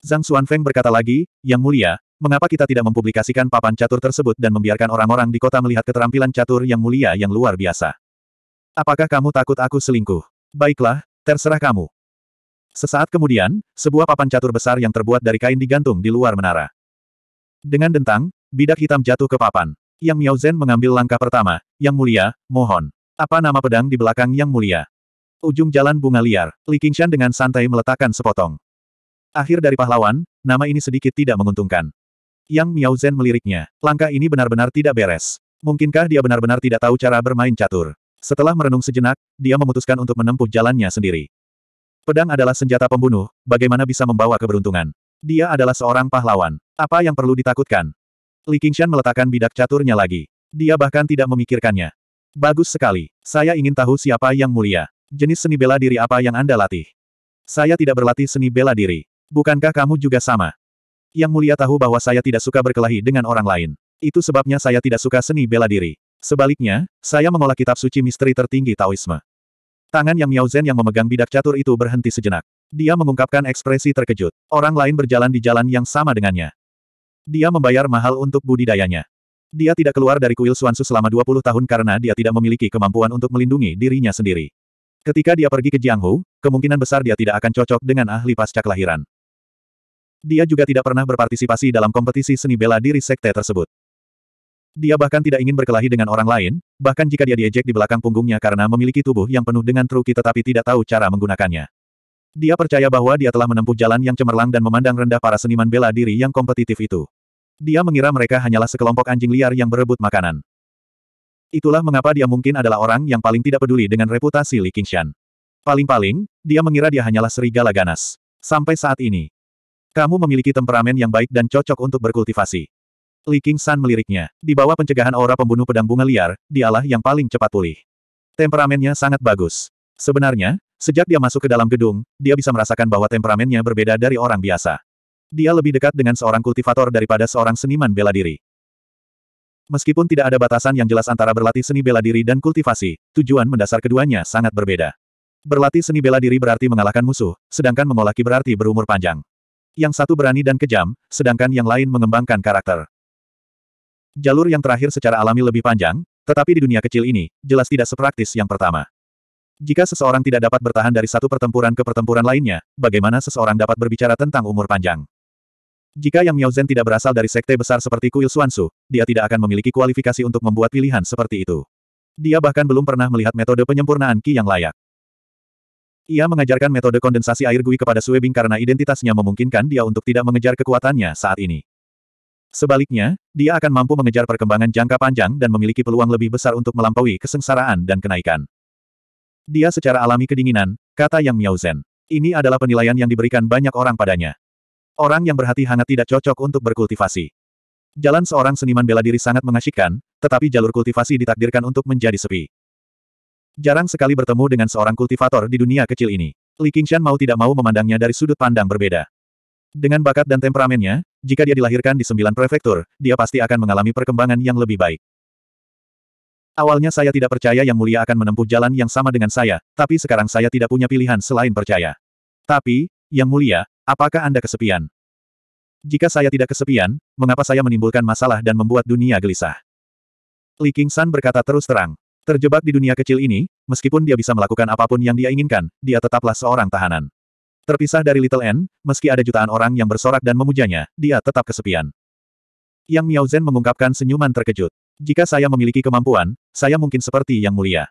Zhang Xuanfeng berkata lagi, Yang Mulia, mengapa kita tidak mempublikasikan papan catur tersebut dan membiarkan orang-orang di kota melihat keterampilan catur Yang Mulia yang luar biasa? Apakah kamu takut aku selingkuh? Baiklah, terserah kamu. Sesaat kemudian, sebuah papan catur besar yang terbuat dari kain digantung di luar menara. Dengan dentang, Bidak hitam jatuh ke papan. Yang Miao Zhen mengambil langkah pertama. Yang mulia, mohon. Apa nama pedang di belakang Yang mulia? Ujung jalan bunga liar. Li Qingshan dengan santai meletakkan sepotong. Akhir dari pahlawan, nama ini sedikit tidak menguntungkan. Yang Miao Zhen meliriknya. Langkah ini benar-benar tidak beres. Mungkinkah dia benar-benar tidak tahu cara bermain catur? Setelah merenung sejenak, dia memutuskan untuk menempuh jalannya sendiri. Pedang adalah senjata pembunuh, bagaimana bisa membawa keberuntungan? Dia adalah seorang pahlawan. Apa yang perlu ditakutkan? Li Qingshan meletakkan bidak caturnya lagi. Dia bahkan tidak memikirkannya. Bagus sekali. Saya ingin tahu siapa yang mulia. Jenis seni bela diri apa yang Anda latih? Saya tidak berlatih seni bela diri. Bukankah kamu juga sama? Yang mulia tahu bahwa saya tidak suka berkelahi dengan orang lain. Itu sebabnya saya tidak suka seni bela diri. Sebaliknya, saya mengolah kitab suci misteri tertinggi Taoisme. Tangan yang Miao Zhen yang memegang bidak catur itu berhenti sejenak. Dia mengungkapkan ekspresi terkejut. Orang lain berjalan di jalan yang sama dengannya. Dia membayar mahal untuk budidayanya. Dia tidak keluar dari kuil Suansu selama 20 tahun karena dia tidak memiliki kemampuan untuk melindungi dirinya sendiri. Ketika dia pergi ke Jianghu, kemungkinan besar dia tidak akan cocok dengan ahli pasca kelahiran. Dia juga tidak pernah berpartisipasi dalam kompetisi seni bela diri sekte tersebut. Dia bahkan tidak ingin berkelahi dengan orang lain, bahkan jika dia diejek di belakang punggungnya karena memiliki tubuh yang penuh dengan truki tetapi tidak tahu cara menggunakannya. Dia percaya bahwa dia telah menempuh jalan yang cemerlang dan memandang rendah para seniman bela diri yang kompetitif itu. Dia mengira mereka hanyalah sekelompok anjing liar yang berebut makanan. Itulah mengapa dia mungkin adalah orang yang paling tidak peduli dengan reputasi Li Qingshan. Paling-paling, dia mengira dia hanyalah serigala ganas. Sampai saat ini. Kamu memiliki temperamen yang baik dan cocok untuk berkultivasi. Li Qingshan meliriknya. Di bawah pencegahan aura pembunuh pedang bunga liar, dialah yang paling cepat pulih. Temperamennya sangat bagus. Sebenarnya, sejak dia masuk ke dalam gedung, dia bisa merasakan bahwa temperamennya berbeda dari orang biasa. Dia lebih dekat dengan seorang kultivator daripada seorang seniman bela diri. Meskipun tidak ada batasan yang jelas antara berlatih seni bela diri dan kultivasi, tujuan mendasar keduanya sangat berbeda. Berlatih seni bela diri berarti mengalahkan musuh, sedangkan mengolaki berarti berumur panjang. Yang satu berani dan kejam, sedangkan yang lain mengembangkan karakter. Jalur yang terakhir secara alami lebih panjang, tetapi di dunia kecil ini, jelas tidak sepraktis yang pertama. Jika seseorang tidak dapat bertahan dari satu pertempuran ke pertempuran lainnya, bagaimana seseorang dapat berbicara tentang umur panjang? Jika Yang Miao Zhen tidak berasal dari sekte besar seperti Kuil Suansu, dia tidak akan memiliki kualifikasi untuk membuat pilihan seperti itu. Dia bahkan belum pernah melihat metode penyempurnaan Qi yang layak. Ia mengajarkan metode kondensasi air Gui kepada Sue Bing karena identitasnya memungkinkan dia untuk tidak mengejar kekuatannya saat ini. Sebaliknya, dia akan mampu mengejar perkembangan jangka panjang dan memiliki peluang lebih besar untuk melampaui kesengsaraan dan kenaikan. Dia secara alami kedinginan, kata Yang Miao Zhen. Ini adalah penilaian yang diberikan banyak orang padanya. Orang yang berhati hangat tidak cocok untuk berkultivasi. Jalan seorang seniman bela diri sangat mengasyikkan, tetapi jalur kultivasi ditakdirkan untuk menjadi sepi. Jarang sekali bertemu dengan seorang kultivator di dunia kecil ini. Li Qingshan mau tidak mau memandangnya dari sudut pandang berbeda. Dengan bakat dan temperamennya, jika dia dilahirkan di sembilan prefektur, dia pasti akan mengalami perkembangan yang lebih baik. Awalnya saya tidak percaya Yang Mulia akan menempuh jalan yang sama dengan saya, tapi sekarang saya tidak punya pilihan selain percaya. Tapi, Yang Mulia, Apakah Anda kesepian? Jika saya tidak kesepian, mengapa saya menimbulkan masalah dan membuat dunia gelisah? Li Qingshan berkata terus terang. Terjebak di dunia kecil ini, meskipun dia bisa melakukan apapun yang dia inginkan, dia tetaplah seorang tahanan. Terpisah dari Little N, meski ada jutaan orang yang bersorak dan memujanya, dia tetap kesepian. Yang Miao Zhen mengungkapkan senyuman terkejut. Jika saya memiliki kemampuan, saya mungkin seperti yang mulia.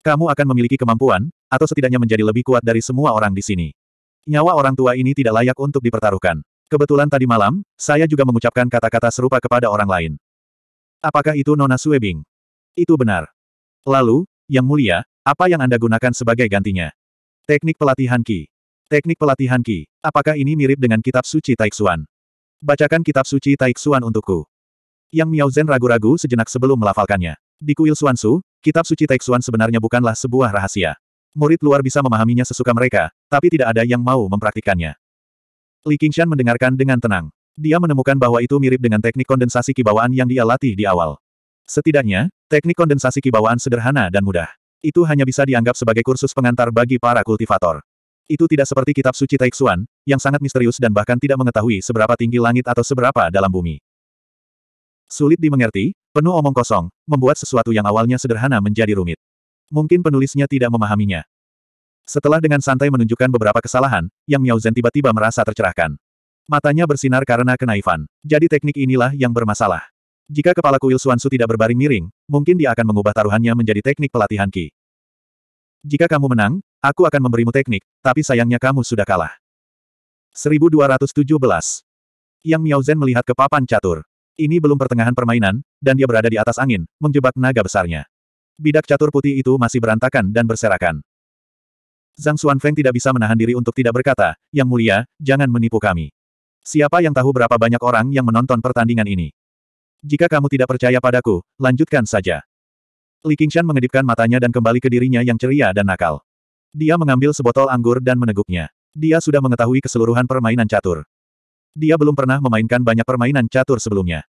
Kamu akan memiliki kemampuan, atau setidaknya menjadi lebih kuat dari semua orang di sini. Nyawa orang tua ini tidak layak untuk dipertaruhkan. Kebetulan tadi malam, saya juga mengucapkan kata-kata serupa kepada orang lain. Apakah itu Nona Suebing? Itu benar. Lalu, Yang Mulia, apa yang Anda gunakan sebagai gantinya? Teknik pelatihan Ki. Teknik pelatihan Ki, apakah ini mirip dengan kitab suci Taiksuan? Bacakan kitab suci Taiksuan untukku. Yang Miao Zen ragu-ragu sejenak sebelum melafalkannya. Di kuil Suansu, kitab suci Taiksuan sebenarnya bukanlah sebuah rahasia. Murid luar bisa memahaminya sesuka mereka, tapi tidak ada yang mau mempraktikkannya. Li Qingshan mendengarkan dengan tenang. Dia menemukan bahwa itu mirip dengan teknik kondensasi kibawaan yang dia latih di awal. Setidaknya, teknik kondensasi kibawaan sederhana dan mudah. Itu hanya bisa dianggap sebagai kursus pengantar bagi para kultivator. Itu tidak seperti kitab suci Taixuan, yang sangat misterius dan bahkan tidak mengetahui seberapa tinggi langit atau seberapa dalam bumi. Sulit dimengerti, penuh omong kosong, membuat sesuatu yang awalnya sederhana menjadi rumit. Mungkin penulisnya tidak memahaminya. Setelah dengan santai menunjukkan beberapa kesalahan, Yang Miao Zhen tiba-tiba merasa tercerahkan. Matanya bersinar karena kenaifan. Jadi teknik inilah yang bermasalah. Jika kepala kuil Suansu tidak berbaring miring, mungkin dia akan mengubah taruhannya menjadi teknik pelatihan Ki. Jika kamu menang, aku akan memberimu teknik, tapi sayangnya kamu sudah kalah. 1217 Yang Miao Zhen melihat ke papan catur. Ini belum pertengahan permainan, dan dia berada di atas angin, menjebak naga besarnya. Bidak catur putih itu masih berantakan dan berserakan. Zhang Xuanfeng tidak bisa menahan diri untuk tidak berkata, Yang mulia, jangan menipu kami. Siapa yang tahu berapa banyak orang yang menonton pertandingan ini? Jika kamu tidak percaya padaku, lanjutkan saja. Li Qingshan mengedipkan matanya dan kembali ke dirinya yang ceria dan nakal. Dia mengambil sebotol anggur dan meneguknya. Dia sudah mengetahui keseluruhan permainan catur. Dia belum pernah memainkan banyak permainan catur sebelumnya.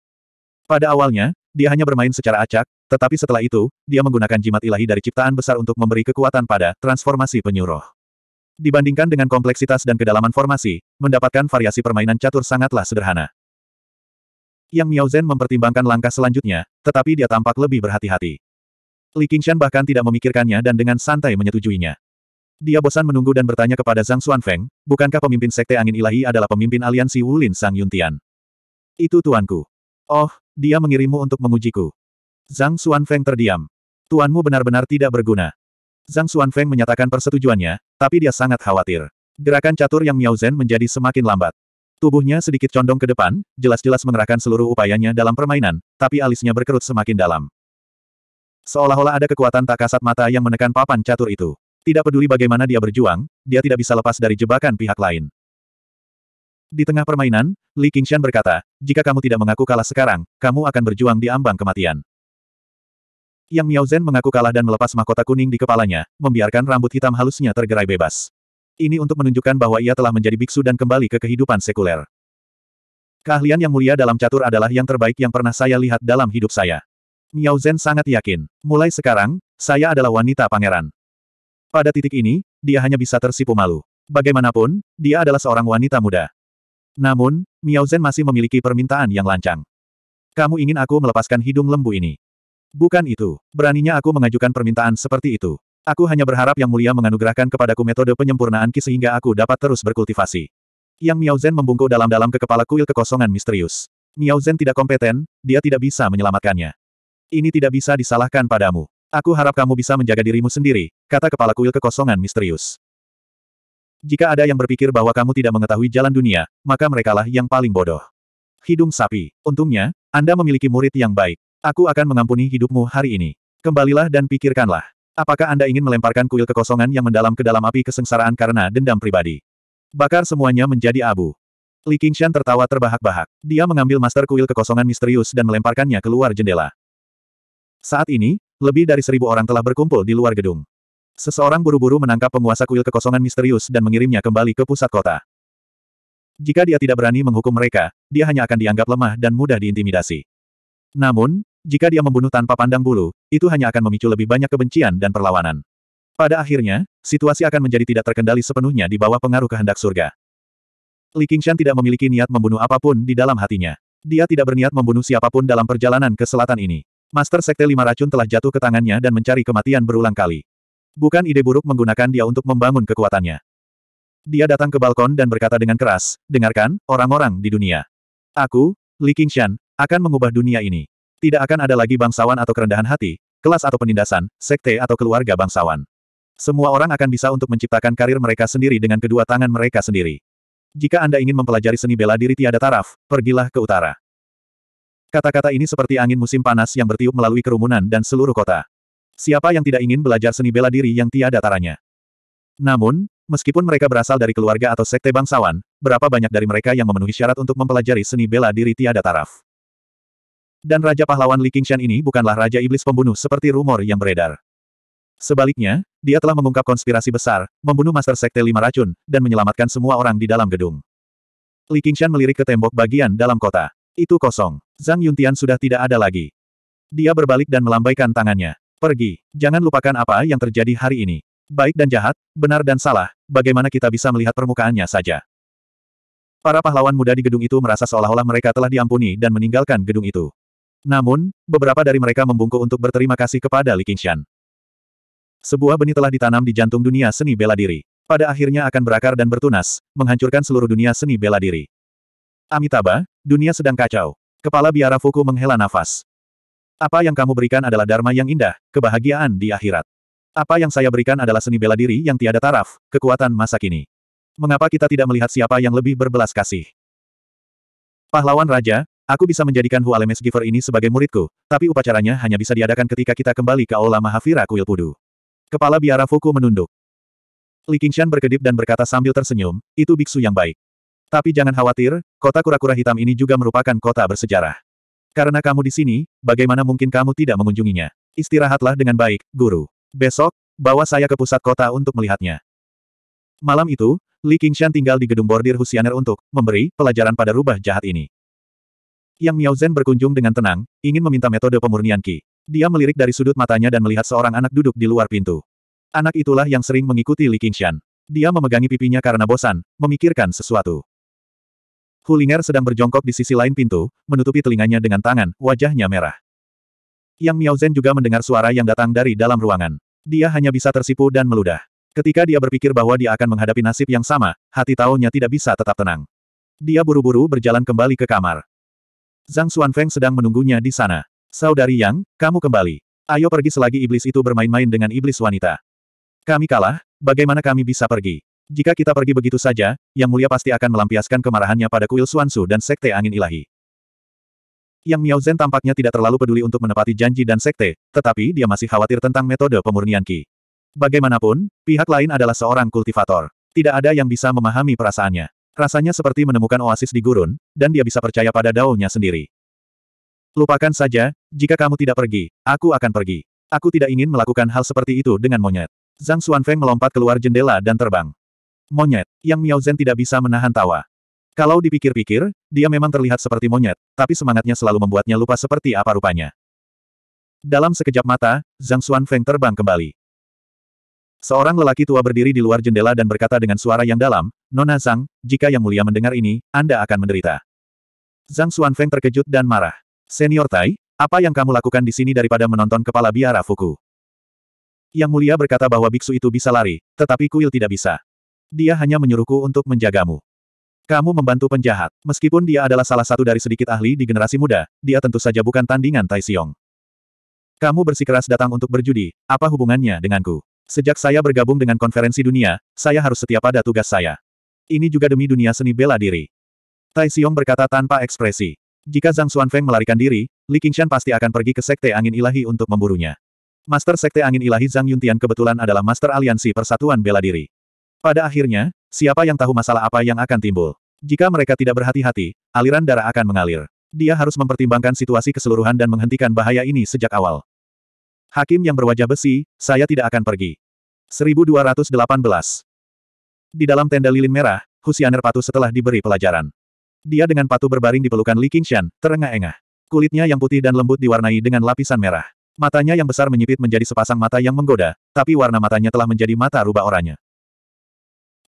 Pada awalnya, dia hanya bermain secara acak, tetapi setelah itu, dia menggunakan jimat ilahi dari ciptaan besar untuk memberi kekuatan pada transformasi penyuruh. Dibandingkan dengan kompleksitas dan kedalaman formasi, mendapatkan variasi permainan catur sangatlah sederhana. Yang Miao Zhen mempertimbangkan langkah selanjutnya, tetapi dia tampak lebih berhati-hati. Li Qingshan bahkan tidak memikirkannya dan dengan santai menyetujuinya. Dia bosan menunggu dan bertanya kepada Zhang Xuanfeng, bukankah pemimpin Sekte Angin Ilahi adalah pemimpin aliansi Wulin Sang Yuntian? Itu tuanku. Oh, dia mengirimmu untuk mengujiku. Zhang Xuanfeng terdiam. Tuanmu benar-benar tidak berguna. Zhang Xuanfeng menyatakan persetujuannya, tapi dia sangat khawatir. Gerakan catur yang Miao Zhen menjadi semakin lambat. Tubuhnya sedikit condong ke depan, jelas-jelas mengerahkan seluruh upayanya dalam permainan, tapi alisnya berkerut semakin dalam. Seolah-olah ada kekuatan tak kasat mata yang menekan papan catur itu. Tidak peduli bagaimana dia berjuang, dia tidak bisa lepas dari jebakan pihak lain. Di tengah permainan, Li Qingshan berkata, jika kamu tidak mengaku kalah sekarang, kamu akan berjuang di ambang kematian yang Miao Zhen mengaku kalah dan melepas mahkota kuning di kepalanya, membiarkan rambut hitam halusnya tergerai bebas. Ini untuk menunjukkan bahwa ia telah menjadi biksu dan kembali ke kehidupan sekuler. Keahlian yang mulia dalam catur adalah yang terbaik yang pernah saya lihat dalam hidup saya. Miao Zhen sangat yakin. Mulai sekarang, saya adalah wanita pangeran. Pada titik ini, dia hanya bisa tersipu malu. Bagaimanapun, dia adalah seorang wanita muda. Namun, Miao Zhen masih memiliki permintaan yang lancang. Kamu ingin aku melepaskan hidung lembu ini? Bukan itu. Beraninya aku mengajukan permintaan seperti itu. Aku hanya berharap Yang Mulia menganugerahkan kepadaku metode penyempurnaan Ki sehingga aku dapat terus berkultivasi. Yang Miao Zhen membungkuk dalam-dalam ke kepala kuil kekosongan misterius. Miao Zhen tidak kompeten, dia tidak bisa menyelamatkannya. Ini tidak bisa disalahkan padamu. Aku harap kamu bisa menjaga dirimu sendiri, kata kepala kuil kekosongan misterius. Jika ada yang berpikir bahwa kamu tidak mengetahui jalan dunia, maka merekalah yang paling bodoh. Hidung sapi. Untungnya, Anda memiliki murid yang baik. Aku akan mengampuni hidupmu hari ini. Kembalilah dan pikirkanlah. Apakah Anda ingin melemparkan kuil kekosongan yang mendalam ke dalam api kesengsaraan karena dendam pribadi? Bakar semuanya menjadi abu. Li Qingshan tertawa terbahak-bahak. Dia mengambil master kuil kekosongan misterius dan melemparkannya keluar jendela. Saat ini, lebih dari seribu orang telah berkumpul di luar gedung. Seseorang buru-buru menangkap penguasa kuil kekosongan misterius dan mengirimnya kembali ke pusat kota. Jika dia tidak berani menghukum mereka, dia hanya akan dianggap lemah dan mudah diintimidasi. Namun, jika dia membunuh tanpa pandang bulu, itu hanya akan memicu lebih banyak kebencian dan perlawanan. Pada akhirnya, situasi akan menjadi tidak terkendali sepenuhnya di bawah pengaruh kehendak surga. Li Qingshan tidak memiliki niat membunuh apapun di dalam hatinya. Dia tidak berniat membunuh siapapun dalam perjalanan ke selatan ini. Master Sekte Lima Racun telah jatuh ke tangannya dan mencari kematian berulang kali. Bukan ide buruk menggunakan dia untuk membangun kekuatannya. Dia datang ke balkon dan berkata dengan keras, Dengarkan, orang-orang di dunia. Aku, Li Qingshan, akan mengubah dunia ini. Tidak akan ada lagi bangsawan atau kerendahan hati, kelas atau penindasan, sekte atau keluarga bangsawan. Semua orang akan bisa untuk menciptakan karir mereka sendiri dengan kedua tangan mereka sendiri. Jika Anda ingin mempelajari seni bela diri tiada taraf, pergilah ke utara. Kata-kata ini seperti angin musim panas yang bertiup melalui kerumunan dan seluruh kota. Siapa yang tidak ingin belajar seni bela diri yang tiada taranya? Namun, meskipun mereka berasal dari keluarga atau sekte bangsawan, berapa banyak dari mereka yang memenuhi syarat untuk mempelajari seni bela diri tiada taraf? Dan Raja Pahlawan Li Qingshan ini bukanlah Raja Iblis pembunuh seperti rumor yang beredar. Sebaliknya, dia telah mengungkap konspirasi besar, membunuh Master Sekte Lima Racun, dan menyelamatkan semua orang di dalam gedung. Li Qingshan melirik ke tembok bagian dalam kota. Itu kosong. Zhang Yuntian sudah tidak ada lagi. Dia berbalik dan melambaikan tangannya. Pergi. Jangan lupakan apa yang terjadi hari ini. Baik dan jahat, benar dan salah, bagaimana kita bisa melihat permukaannya saja. Para pahlawan muda di gedung itu merasa seolah-olah mereka telah diampuni dan meninggalkan gedung itu. Namun, beberapa dari mereka membungkuk untuk berterima kasih kepada Li Qingshan. Sebuah benih telah ditanam di jantung dunia seni bela diri. Pada akhirnya akan berakar dan bertunas, menghancurkan seluruh dunia seni bela diri. Amitabha, dunia sedang kacau. Kepala biara Fuku menghela nafas. Apa yang kamu berikan adalah dharma yang indah, kebahagiaan di akhirat. Apa yang saya berikan adalah seni bela diri yang tiada taraf, kekuatan masa kini. Mengapa kita tidak melihat siapa yang lebih berbelas kasih? Pahlawan Raja, Aku bisa menjadikan Hualemes Giver ini sebagai muridku, tapi upacaranya hanya bisa diadakan ketika kita kembali ke Aula Mahavira Kuil Pudu. Kepala biara Fuku menunduk. Li Qingshan berkedip dan berkata sambil tersenyum, itu biksu yang baik. Tapi jangan khawatir, kota kura-kura hitam ini juga merupakan kota bersejarah. Karena kamu di sini, bagaimana mungkin kamu tidak mengunjunginya? Istirahatlah dengan baik, guru. Besok, bawa saya ke pusat kota untuk melihatnya. Malam itu, Li Qingshan tinggal di gedung bordir Husianer untuk memberi pelajaran pada rubah jahat ini. Yang Miao Zhen berkunjung dengan tenang, ingin meminta metode pemurnian Qi. Dia melirik dari sudut matanya dan melihat seorang anak duduk di luar pintu. Anak itulah yang sering mengikuti Li Qingxian. Dia memegangi pipinya karena bosan, memikirkan sesuatu. Hulinger sedang berjongkok di sisi lain pintu, menutupi telinganya dengan tangan, wajahnya merah. Yang Miao Zhen juga mendengar suara yang datang dari dalam ruangan. Dia hanya bisa tersipu dan meludah. Ketika dia berpikir bahwa dia akan menghadapi nasib yang sama, hati taunya tidak bisa tetap tenang. Dia buru-buru berjalan kembali ke kamar. Zhang Xuanfeng sedang menunggunya di sana. Saudari Yang, kamu kembali. Ayo pergi selagi iblis itu bermain-main dengan iblis wanita. Kami kalah, bagaimana kami bisa pergi? Jika kita pergi begitu saja, Yang Mulia pasti akan melampiaskan kemarahannya pada kuil Suansu dan Sekte Angin Ilahi. Yang Miao Zhen tampaknya tidak terlalu peduli untuk menepati janji dan sekte, tetapi dia masih khawatir tentang metode pemurnian Qi. Bagaimanapun, pihak lain adalah seorang kultivator. Tidak ada yang bisa memahami perasaannya. Rasanya seperti menemukan oasis di gurun, dan dia bisa percaya pada daunnya sendiri. Lupakan saja, jika kamu tidak pergi, aku akan pergi. Aku tidak ingin melakukan hal seperti itu dengan monyet. Zhang Xuanfeng melompat keluar jendela dan terbang. Monyet, yang Miao Zhen tidak bisa menahan tawa. Kalau dipikir-pikir, dia memang terlihat seperti monyet, tapi semangatnya selalu membuatnya lupa seperti apa rupanya. Dalam sekejap mata, Zhang Xuanfeng terbang kembali. Seorang lelaki tua berdiri di luar jendela dan berkata dengan suara yang dalam, Nona Zhang, jika Yang Mulia mendengar ini, Anda akan menderita. Zhang Xuanfeng terkejut dan marah. Senior Tai, apa yang kamu lakukan di sini daripada menonton kepala biara Fuku? Yang Mulia berkata bahwa biksu itu bisa lari, tetapi kuil tidak bisa. Dia hanya menyuruhku untuk menjagamu. Kamu membantu penjahat. Meskipun dia adalah salah satu dari sedikit ahli di generasi muda, dia tentu saja bukan tandingan Tai Xiong. Kamu bersikeras datang untuk berjudi, apa hubungannya denganku? Sejak saya bergabung dengan konferensi dunia, saya harus setia pada tugas saya ini juga demi dunia seni bela diri. Tai Xiong berkata tanpa ekspresi. Jika Zhang Xuanfeng melarikan diri, Li Qingshan pasti akan pergi ke Sekte Angin Ilahi untuk memburunya. Master Sekte Angin Ilahi Zhang Yuntian kebetulan adalah Master Aliansi Persatuan Bela Diri. Pada akhirnya, siapa yang tahu masalah apa yang akan timbul. Jika mereka tidak berhati-hati, aliran darah akan mengalir. Dia harus mempertimbangkan situasi keseluruhan dan menghentikan bahaya ini sejak awal. Hakim yang berwajah besi, saya tidak akan pergi. 1218 di dalam tenda lilin merah, Husianer patuh setelah diberi pelajaran. Dia dengan patuh berbaring di pelukan Li Qingshan, terengah-engah. Kulitnya yang putih dan lembut diwarnai dengan lapisan merah. Matanya yang besar menyipit menjadi sepasang mata yang menggoda, tapi warna matanya telah menjadi mata rubah oranya.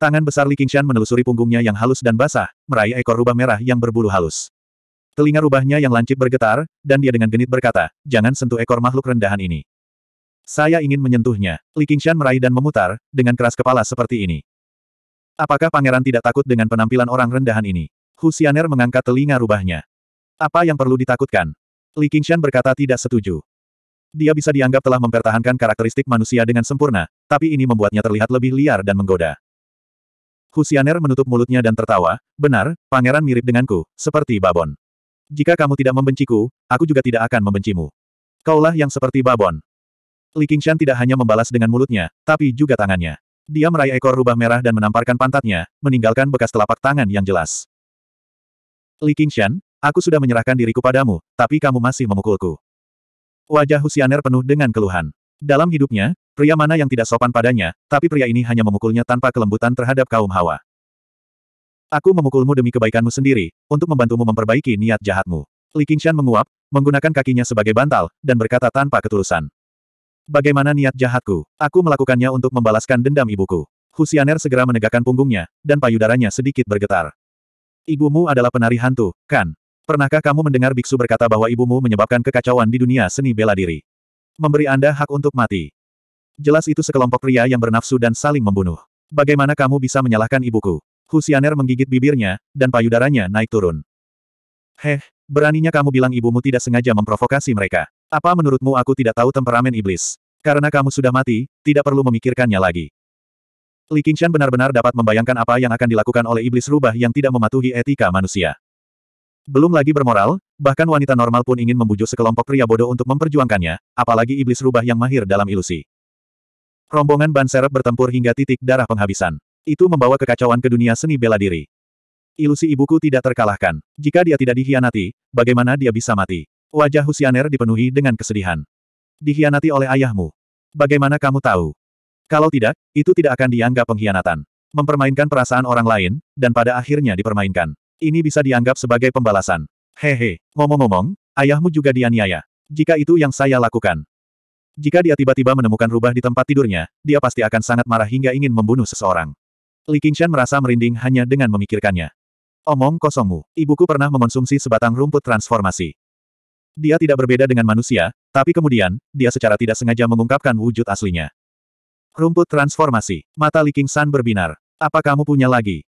Tangan besar Li Qingshan menelusuri punggungnya yang halus dan basah, meraih ekor rubah merah yang berbulu halus. Telinga rubahnya yang lancip bergetar, dan dia dengan genit berkata, jangan sentuh ekor makhluk rendahan ini. Saya ingin menyentuhnya. Li Qingshan meraih dan memutar, dengan keras kepala seperti ini. Apakah pangeran tidak takut dengan penampilan orang rendahan ini? Husianer mengangkat telinga rubahnya. Apa yang perlu ditakutkan? Li Qingshan berkata tidak setuju. Dia bisa dianggap telah mempertahankan karakteristik manusia dengan sempurna, tapi ini membuatnya terlihat lebih liar dan menggoda. Husianer menutup mulutnya dan tertawa, benar, pangeran mirip denganku, seperti babon. Jika kamu tidak membenciku, aku juga tidak akan membencimu. Kaulah yang seperti babon. Li Qingshan tidak hanya membalas dengan mulutnya, tapi juga tangannya. Dia meraih ekor rubah merah dan menamparkan pantatnya, meninggalkan bekas telapak tangan yang jelas. Li Qingshan, aku sudah menyerahkan diriku padamu, tapi kamu masih memukulku. Wajah Husianer penuh dengan keluhan. Dalam hidupnya, pria mana yang tidak sopan padanya, tapi pria ini hanya memukulnya tanpa kelembutan terhadap kaum hawa. Aku memukulmu demi kebaikanmu sendiri, untuk membantumu memperbaiki niat jahatmu. Li Qingshan menguap, menggunakan kakinya sebagai bantal, dan berkata tanpa ketulusan. Bagaimana niat jahatku? Aku melakukannya untuk membalaskan dendam ibuku. Husianer segera menegakkan punggungnya, dan payudaranya sedikit bergetar. Ibumu adalah penari hantu, kan? Pernahkah kamu mendengar biksu berkata bahwa ibumu menyebabkan kekacauan di dunia seni bela diri? Memberi Anda hak untuk mati. Jelas itu sekelompok pria yang bernafsu dan saling membunuh. Bagaimana kamu bisa menyalahkan ibuku? Husianer menggigit bibirnya, dan payudaranya naik turun. Heh, beraninya kamu bilang ibumu tidak sengaja memprovokasi mereka. Apa menurutmu aku tidak tahu temperamen iblis? Karena kamu sudah mati, tidak perlu memikirkannya lagi. Li Qingshan benar-benar dapat membayangkan apa yang akan dilakukan oleh iblis rubah yang tidak mematuhi etika manusia. Belum lagi bermoral, bahkan wanita normal pun ingin membujuk sekelompok pria bodoh untuk memperjuangkannya, apalagi iblis rubah yang mahir dalam ilusi. Rombongan ban serep bertempur hingga titik darah penghabisan. Itu membawa kekacauan ke dunia seni bela diri. Ilusi ibuku tidak terkalahkan. Jika dia tidak dihianati, bagaimana dia bisa mati? Wajah Husianer dipenuhi dengan kesedihan. Dihianati oleh ayahmu. Bagaimana kamu tahu? Kalau tidak, itu tidak akan dianggap pengkhianatan. Mempermainkan perasaan orang lain, dan pada akhirnya dipermainkan. Ini bisa dianggap sebagai pembalasan. Hehe, ngomong-ngomong, ayahmu juga dianiaya. Jika itu yang saya lakukan. Jika dia tiba-tiba menemukan rubah di tempat tidurnya, dia pasti akan sangat marah hingga ingin membunuh seseorang. Li Qingshan merasa merinding hanya dengan memikirkannya. Omong kosongmu, ibuku pernah mengonsumsi sebatang rumput transformasi. Dia tidak berbeda dengan manusia, tapi kemudian, dia secara tidak sengaja mengungkapkan wujud aslinya. Rumput transformasi. Mata Li King San berbinar. Apa kamu punya lagi?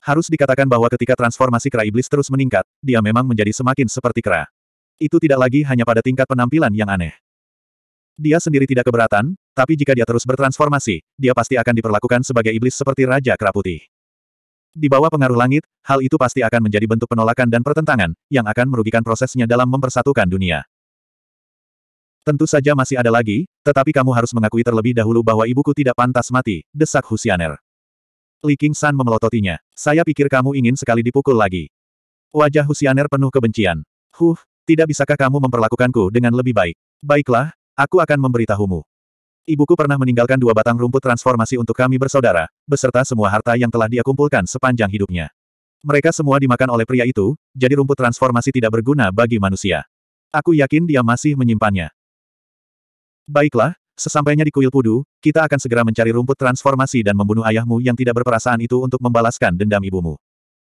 Harus dikatakan bahwa ketika transformasi kera iblis terus meningkat, dia memang menjadi semakin seperti kera. Itu tidak lagi hanya pada tingkat penampilan yang aneh. Dia sendiri tidak keberatan, tapi jika dia terus bertransformasi, dia pasti akan diperlakukan sebagai iblis seperti Raja Kera Putih. Di bawah pengaruh langit, hal itu pasti akan menjadi bentuk penolakan dan pertentangan, yang akan merugikan prosesnya dalam mempersatukan dunia. Tentu saja masih ada lagi, tetapi kamu harus mengakui terlebih dahulu bahwa ibuku tidak pantas mati, desak Husianer. Li King San memelototinya. Saya pikir kamu ingin sekali dipukul lagi. Wajah Husianer penuh kebencian. Huh, tidak bisakah kamu memperlakukanku dengan lebih baik? Baiklah, aku akan memberitahumu. Ibuku pernah meninggalkan dua batang rumput transformasi untuk kami bersaudara, beserta semua harta yang telah dia kumpulkan sepanjang hidupnya. Mereka semua dimakan oleh pria itu, jadi rumput transformasi tidak berguna bagi manusia. Aku yakin dia masih menyimpannya. Baiklah, sesampainya di kuil pudu, kita akan segera mencari rumput transformasi dan membunuh ayahmu yang tidak berperasaan itu untuk membalaskan dendam ibumu.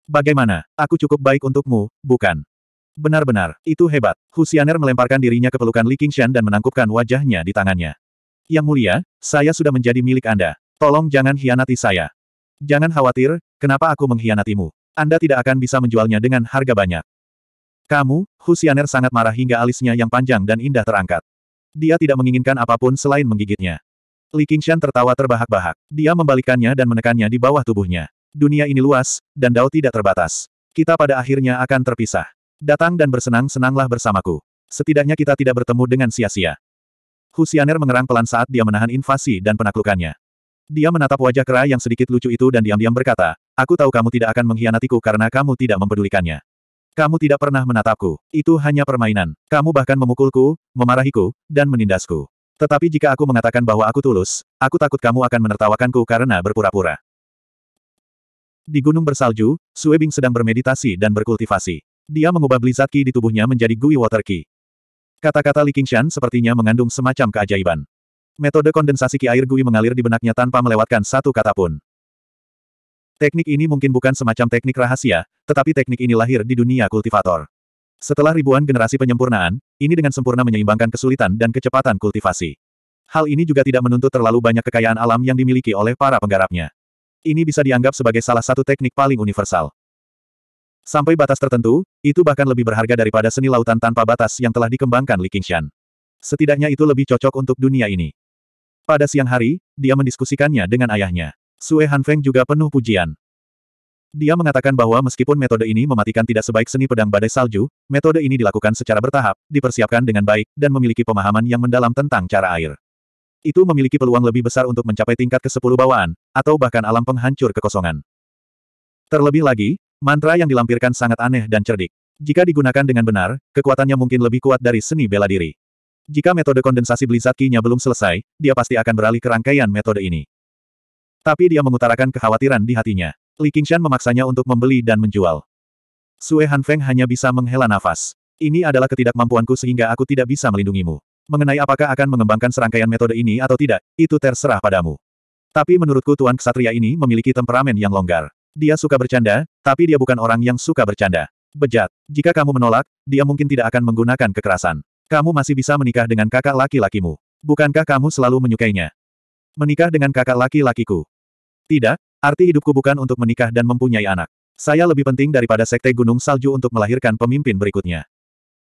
Bagaimana? Aku cukup baik untukmu, bukan? Benar-benar, itu hebat. Husianer melemparkan dirinya ke pelukan Li Qingshan dan menangkupkan wajahnya di tangannya. Yang mulia, saya sudah menjadi milik Anda. Tolong jangan hianati saya. Jangan khawatir, kenapa aku menghianatimu? Anda tidak akan bisa menjualnya dengan harga banyak. Kamu, Husianer sangat marah hingga alisnya yang panjang dan indah terangkat. Dia tidak menginginkan apapun selain menggigitnya. Li Qingshan tertawa terbahak-bahak. Dia membalikkannya dan menekannya di bawah tubuhnya. Dunia ini luas, dan Dao tidak terbatas. Kita pada akhirnya akan terpisah. Datang dan bersenang-senanglah bersamaku. Setidaknya kita tidak bertemu dengan sia-sia. Husianer mengerang pelan saat dia menahan invasi dan penaklukannya. Dia menatap wajah Kera yang sedikit lucu itu dan diam-diam berkata, Aku tahu kamu tidak akan mengkhianatiku karena kamu tidak mempedulikannya. Kamu tidak pernah menatapku. Itu hanya permainan. Kamu bahkan memukulku, memarahiku, dan menindasku. Tetapi jika aku mengatakan bahwa aku tulus, aku takut kamu akan menertawakanku karena berpura-pura. Di gunung bersalju, Suebing sedang bermeditasi dan berkultivasi. Dia mengubah Blizzard Ki di tubuhnya menjadi Gui Water Ki. Kata-kata Li Qingshan sepertinya mengandung semacam keajaiban. Metode kondensasi ki air gui mengalir di benaknya tanpa melewatkan satu kata pun. Teknik ini mungkin bukan semacam teknik rahasia, tetapi teknik ini lahir di dunia kultivator. Setelah ribuan generasi penyempurnaan, ini dengan sempurna menyeimbangkan kesulitan dan kecepatan kultivasi. Hal ini juga tidak menuntut terlalu banyak kekayaan alam yang dimiliki oleh para penggarapnya. Ini bisa dianggap sebagai salah satu teknik paling universal. Sampai batas tertentu, itu bahkan lebih berharga daripada seni lautan tanpa batas yang telah dikembangkan Li Qingshan. Setidaknya itu lebih cocok untuk dunia ini. Pada siang hari, dia mendiskusikannya dengan ayahnya. Sue Hanfeng juga penuh pujian. Dia mengatakan bahwa meskipun metode ini mematikan tidak sebaik seni pedang badai salju, metode ini dilakukan secara bertahap, dipersiapkan dengan baik, dan memiliki pemahaman yang mendalam tentang cara air. Itu memiliki peluang lebih besar untuk mencapai tingkat ke-10 bawaan, atau bahkan alam penghancur kekosongan. Terlebih lagi, Mantra yang dilampirkan sangat aneh dan cerdik. Jika digunakan dengan benar, kekuatannya mungkin lebih kuat dari seni bela diri. Jika metode kondensasi Blizzard Key-nya belum selesai, dia pasti akan beralih ke rangkaian metode ini. Tapi dia mengutarakan kekhawatiran di hatinya. Li Qingshan memaksanya untuk membeli dan menjual. Sue Hanfeng hanya bisa menghela nafas. Ini adalah ketidakmampuanku sehingga aku tidak bisa melindungimu. Mengenai apakah akan mengembangkan serangkaian metode ini atau tidak, itu terserah padamu. Tapi menurutku Tuan ksatria ini memiliki temperamen yang longgar. Dia suka bercanda, tapi dia bukan orang yang suka bercanda. Bejat. Jika kamu menolak, dia mungkin tidak akan menggunakan kekerasan. Kamu masih bisa menikah dengan kakak laki-lakimu. Bukankah kamu selalu menyukainya? Menikah dengan kakak laki-lakiku. Tidak, arti hidupku bukan untuk menikah dan mempunyai anak. Saya lebih penting daripada sekte Gunung Salju untuk melahirkan pemimpin berikutnya.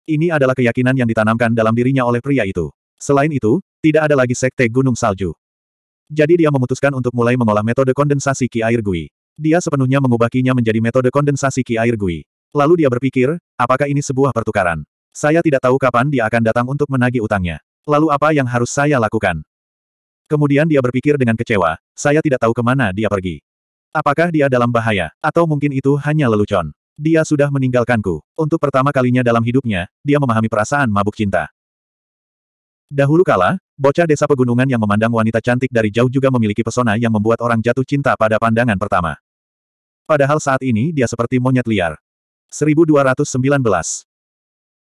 Ini adalah keyakinan yang ditanamkan dalam dirinya oleh pria itu. Selain itu, tidak ada lagi sekte Gunung Salju. Jadi dia memutuskan untuk mulai mengolah metode kondensasi Ki Air Gui. Dia sepenuhnya mengubah menjadi metode kondensasi ki air gui. Lalu dia berpikir, apakah ini sebuah pertukaran? Saya tidak tahu kapan dia akan datang untuk menagih utangnya. Lalu apa yang harus saya lakukan? Kemudian dia berpikir dengan kecewa, saya tidak tahu kemana dia pergi. Apakah dia dalam bahaya, atau mungkin itu hanya lelucon? Dia sudah meninggalkanku. Untuk pertama kalinya dalam hidupnya, dia memahami perasaan mabuk cinta. Dahulu kala, bocah desa pegunungan yang memandang wanita cantik dari jauh juga memiliki pesona yang membuat orang jatuh cinta pada pandangan pertama. Padahal saat ini dia seperti monyet liar. 1219.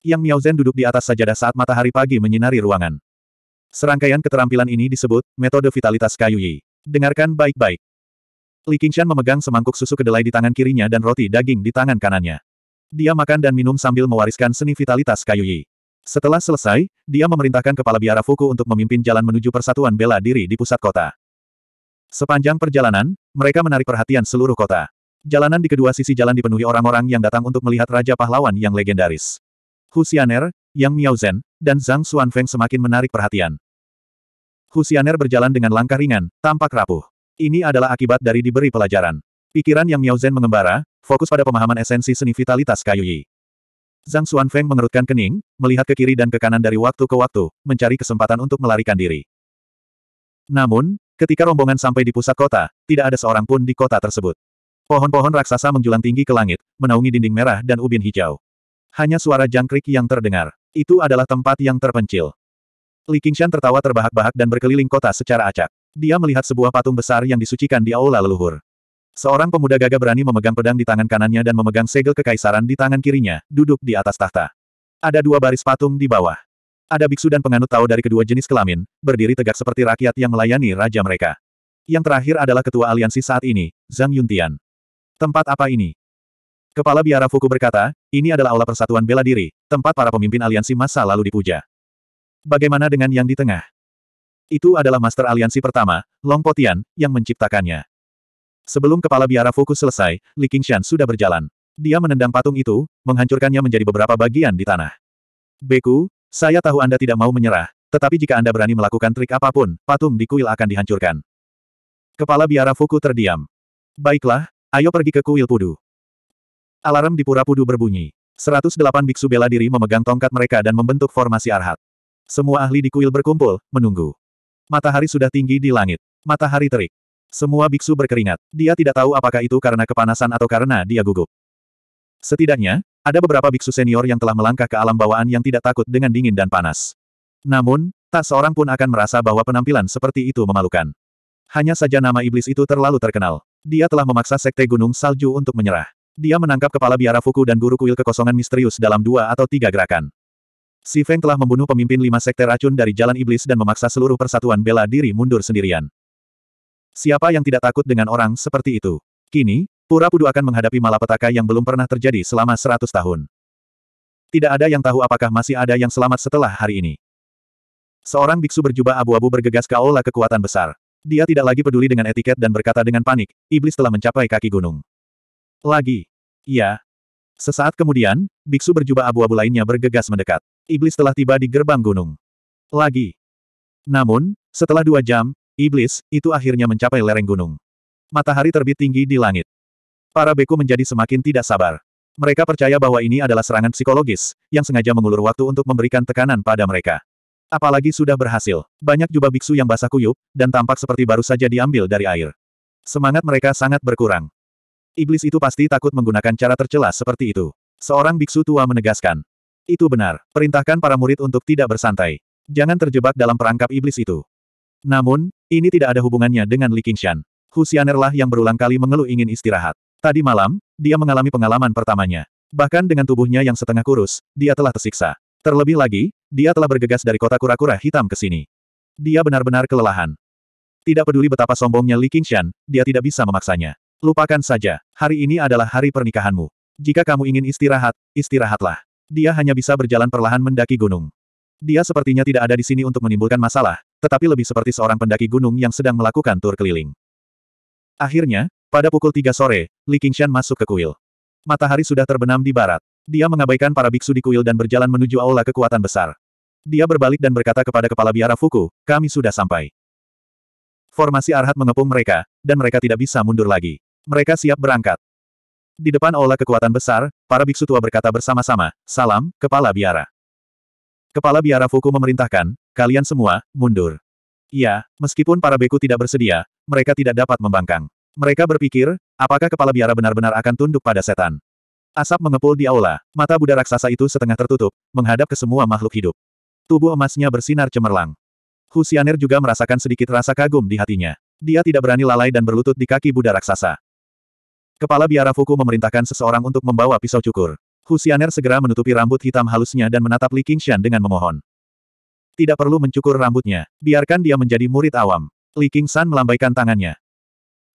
Yang Miao duduk di atas sajadah saat matahari pagi menyinari ruangan. Serangkaian keterampilan ini disebut metode vitalitas kayu Yi. Dengarkan baik-baik. Li Qingshan memegang semangkuk susu kedelai di tangan kirinya dan roti daging di tangan kanannya. Dia makan dan minum sambil mewariskan seni vitalitas kayu Yi. Setelah selesai, dia memerintahkan kepala biara Fuku untuk memimpin jalan menuju persatuan bela diri di pusat kota. Sepanjang perjalanan, mereka menarik perhatian seluruh kota. Jalanan di kedua sisi jalan dipenuhi orang-orang yang datang untuk melihat Raja Pahlawan yang legendaris. Husianer, Yang Miaozhen, dan Zhang Xuanfeng semakin menarik perhatian. Husianer berjalan dengan langkah ringan, tampak rapuh. Ini adalah akibat dari diberi pelajaran. Pikiran Yang Miaozhen mengembara, fokus pada pemahaman esensi seni vitalitas kayu Yi. Zhang Xuanfeng mengerutkan kening, melihat ke kiri dan ke kanan dari waktu ke waktu, mencari kesempatan untuk melarikan diri. Namun, ketika rombongan sampai di pusat kota, tidak ada seorang pun di kota tersebut. Pohon-pohon raksasa menjulang tinggi ke langit, menaungi dinding merah dan ubin hijau. Hanya suara jangkrik yang terdengar. Itu adalah tempat yang terpencil. Li Qingshan tertawa terbahak-bahak dan berkeliling kota secara acak. Dia melihat sebuah patung besar yang disucikan di aula leluhur. Seorang pemuda gagah berani memegang pedang di tangan kanannya dan memegang segel kekaisaran di tangan kirinya, duduk di atas tahta. Ada dua baris patung di bawah. Ada biksu dan penganut Tao dari kedua jenis kelamin, berdiri tegak seperti rakyat yang melayani raja mereka. Yang terakhir adalah ketua aliansi saat ini, Zhang Yuntian. Tempat apa ini? Kepala biara Fuku berkata, ini adalah aula persatuan bela diri, tempat para pemimpin aliansi masa lalu dipuja. Bagaimana dengan yang di tengah? Itu adalah master aliansi pertama, Long Potian, yang menciptakannya. Sebelum kepala biara Fuku selesai, Li Qingshan sudah berjalan. Dia menendang patung itu, menghancurkannya menjadi beberapa bagian di tanah. Beku, saya tahu Anda tidak mau menyerah, tetapi jika Anda berani melakukan trik apapun, patung di kuil akan dihancurkan. Kepala biara Fuku terdiam. Baiklah, Ayo pergi ke kuil Pudu. Alarm di Pura Pudu berbunyi. 108 biksu bela diri memegang tongkat mereka dan membentuk formasi arhat. Semua ahli di kuil berkumpul, menunggu. Matahari sudah tinggi di langit. Matahari terik. Semua biksu berkeringat. Dia tidak tahu apakah itu karena kepanasan atau karena dia gugup. Setidaknya, ada beberapa biksu senior yang telah melangkah ke alam bawaan yang tidak takut dengan dingin dan panas. Namun, tak seorang pun akan merasa bahwa penampilan seperti itu memalukan. Hanya saja nama iblis itu terlalu terkenal. Dia telah memaksa Sekte Gunung Salju untuk menyerah. Dia menangkap kepala biara Fuku dan guru kuil kekosongan misterius dalam dua atau tiga gerakan. Si Feng telah membunuh pemimpin lima sekte racun dari Jalan Iblis dan memaksa seluruh persatuan bela diri mundur sendirian. Siapa yang tidak takut dengan orang seperti itu? Kini, Pura Pudu akan menghadapi malapetaka yang belum pernah terjadi selama seratus tahun. Tidak ada yang tahu apakah masih ada yang selamat setelah hari ini. Seorang biksu berjubah abu-abu bergegas ke aula kekuatan besar. Dia tidak lagi peduli dengan etiket dan berkata dengan panik, iblis telah mencapai kaki gunung. Lagi. Ya. Sesaat kemudian, biksu berjubah abu-abu lainnya bergegas mendekat. Iblis telah tiba di gerbang gunung. Lagi. Namun, setelah dua jam, iblis, itu akhirnya mencapai lereng gunung. Matahari terbit tinggi di langit. Para beku menjadi semakin tidak sabar. Mereka percaya bahwa ini adalah serangan psikologis, yang sengaja mengulur waktu untuk memberikan tekanan pada mereka. Apalagi sudah berhasil. Banyak jubah biksu yang basah kuyup, dan tampak seperti baru saja diambil dari air. Semangat mereka sangat berkurang. Iblis itu pasti takut menggunakan cara tercela seperti itu. Seorang biksu tua menegaskan. Itu benar. Perintahkan para murid untuk tidak bersantai. Jangan terjebak dalam perangkap iblis itu. Namun, ini tidak ada hubungannya dengan Li Qingshan. Husianerlah yang berulang kali mengeluh ingin istirahat. Tadi malam, dia mengalami pengalaman pertamanya. Bahkan dengan tubuhnya yang setengah kurus, dia telah tersiksa. Terlebih lagi, dia telah bergegas dari kota kura-kura hitam ke sini. Dia benar-benar kelelahan. Tidak peduli betapa sombongnya Li Qingshan, dia tidak bisa memaksanya. Lupakan saja, hari ini adalah hari pernikahanmu. Jika kamu ingin istirahat, istirahatlah. Dia hanya bisa berjalan perlahan mendaki gunung. Dia sepertinya tidak ada di sini untuk menimbulkan masalah, tetapi lebih seperti seorang pendaki gunung yang sedang melakukan tur keliling. Akhirnya, pada pukul 3 sore, Li Qingshan masuk ke kuil. Matahari sudah terbenam di barat. Dia mengabaikan para biksu di kuil dan berjalan menuju aula kekuatan besar. Dia berbalik dan berkata kepada kepala biara Fuku, kami sudah sampai. Formasi Arhat mengepung mereka, dan mereka tidak bisa mundur lagi. Mereka siap berangkat. Di depan aula kekuatan besar, para biksu tua berkata bersama-sama, salam, kepala biara. Kepala biara Fuku memerintahkan, kalian semua, mundur. Ya, meskipun para beku tidak bersedia, mereka tidak dapat membangkang. Mereka berpikir, apakah kepala biara benar-benar akan tunduk pada setan? Asap mengepul di aula, mata Buddha raksasa itu setengah tertutup, menghadap ke semua makhluk hidup. Tubuh emasnya bersinar cemerlang. Husianer juga merasakan sedikit rasa kagum di hatinya. Dia tidak berani lalai dan berlutut di kaki Buddha raksasa. Kepala biara Fuku memerintahkan seseorang untuk membawa pisau cukur. Husianer segera menutupi rambut hitam halusnya dan menatap Li Qingshan dengan memohon. Tidak perlu mencukur rambutnya, biarkan dia menjadi murid awam. Li Qingshan melambaikan tangannya.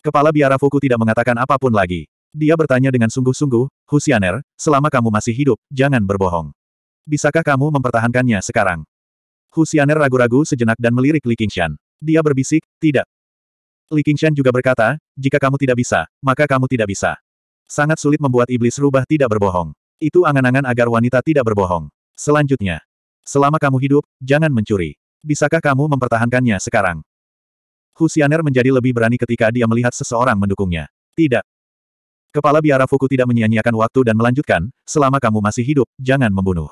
Kepala biara Fuku tidak mengatakan apapun lagi. Dia bertanya dengan sungguh-sungguh, Husianer, selama kamu masih hidup, jangan berbohong. Bisakah kamu mempertahankannya sekarang? Husianer ragu-ragu sejenak dan melirik Li Qingshan. Dia berbisik, tidak. Li Qingshan juga berkata, jika kamu tidak bisa, maka kamu tidak bisa. Sangat sulit membuat iblis rubah tidak berbohong. Itu angan-angan agar wanita tidak berbohong. Selanjutnya, selama kamu hidup, jangan mencuri. Bisakah kamu mempertahankannya sekarang? Husianer menjadi lebih berani ketika dia melihat seseorang mendukungnya. Tidak. Kepala biara Fuku tidak menyia-nyiakan waktu dan melanjutkan, selama kamu masih hidup, jangan membunuh.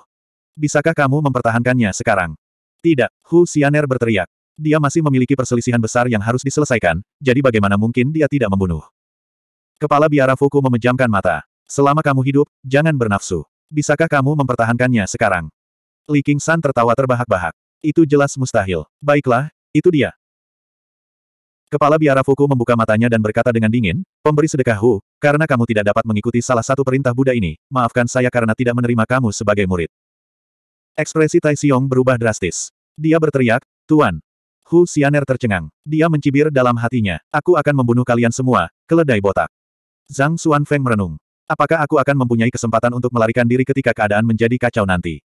Bisakah kamu mempertahankannya sekarang? Tidak, Hu Xianer berteriak. Dia masih memiliki perselisihan besar yang harus diselesaikan, jadi bagaimana mungkin dia tidak membunuh? Kepala biara Fuku memejamkan mata. Selama kamu hidup, jangan bernafsu. Bisakah kamu mempertahankannya sekarang? Li King San tertawa terbahak-bahak. Itu jelas mustahil. Baiklah, itu dia. Kepala biara Fuku membuka matanya dan berkata dengan dingin, pemberi sedekah Hu, karena kamu tidak dapat mengikuti salah satu perintah Buddha ini, maafkan saya karena tidak menerima kamu sebagai murid. Ekspresi Tai Xiong berubah drastis. Dia berteriak, Tuan. Hu Xianer tercengang. Dia mencibir dalam hatinya, aku akan membunuh kalian semua, keledai botak. Zhang Xuan Feng merenung. Apakah aku akan mempunyai kesempatan untuk melarikan diri ketika keadaan menjadi kacau nanti?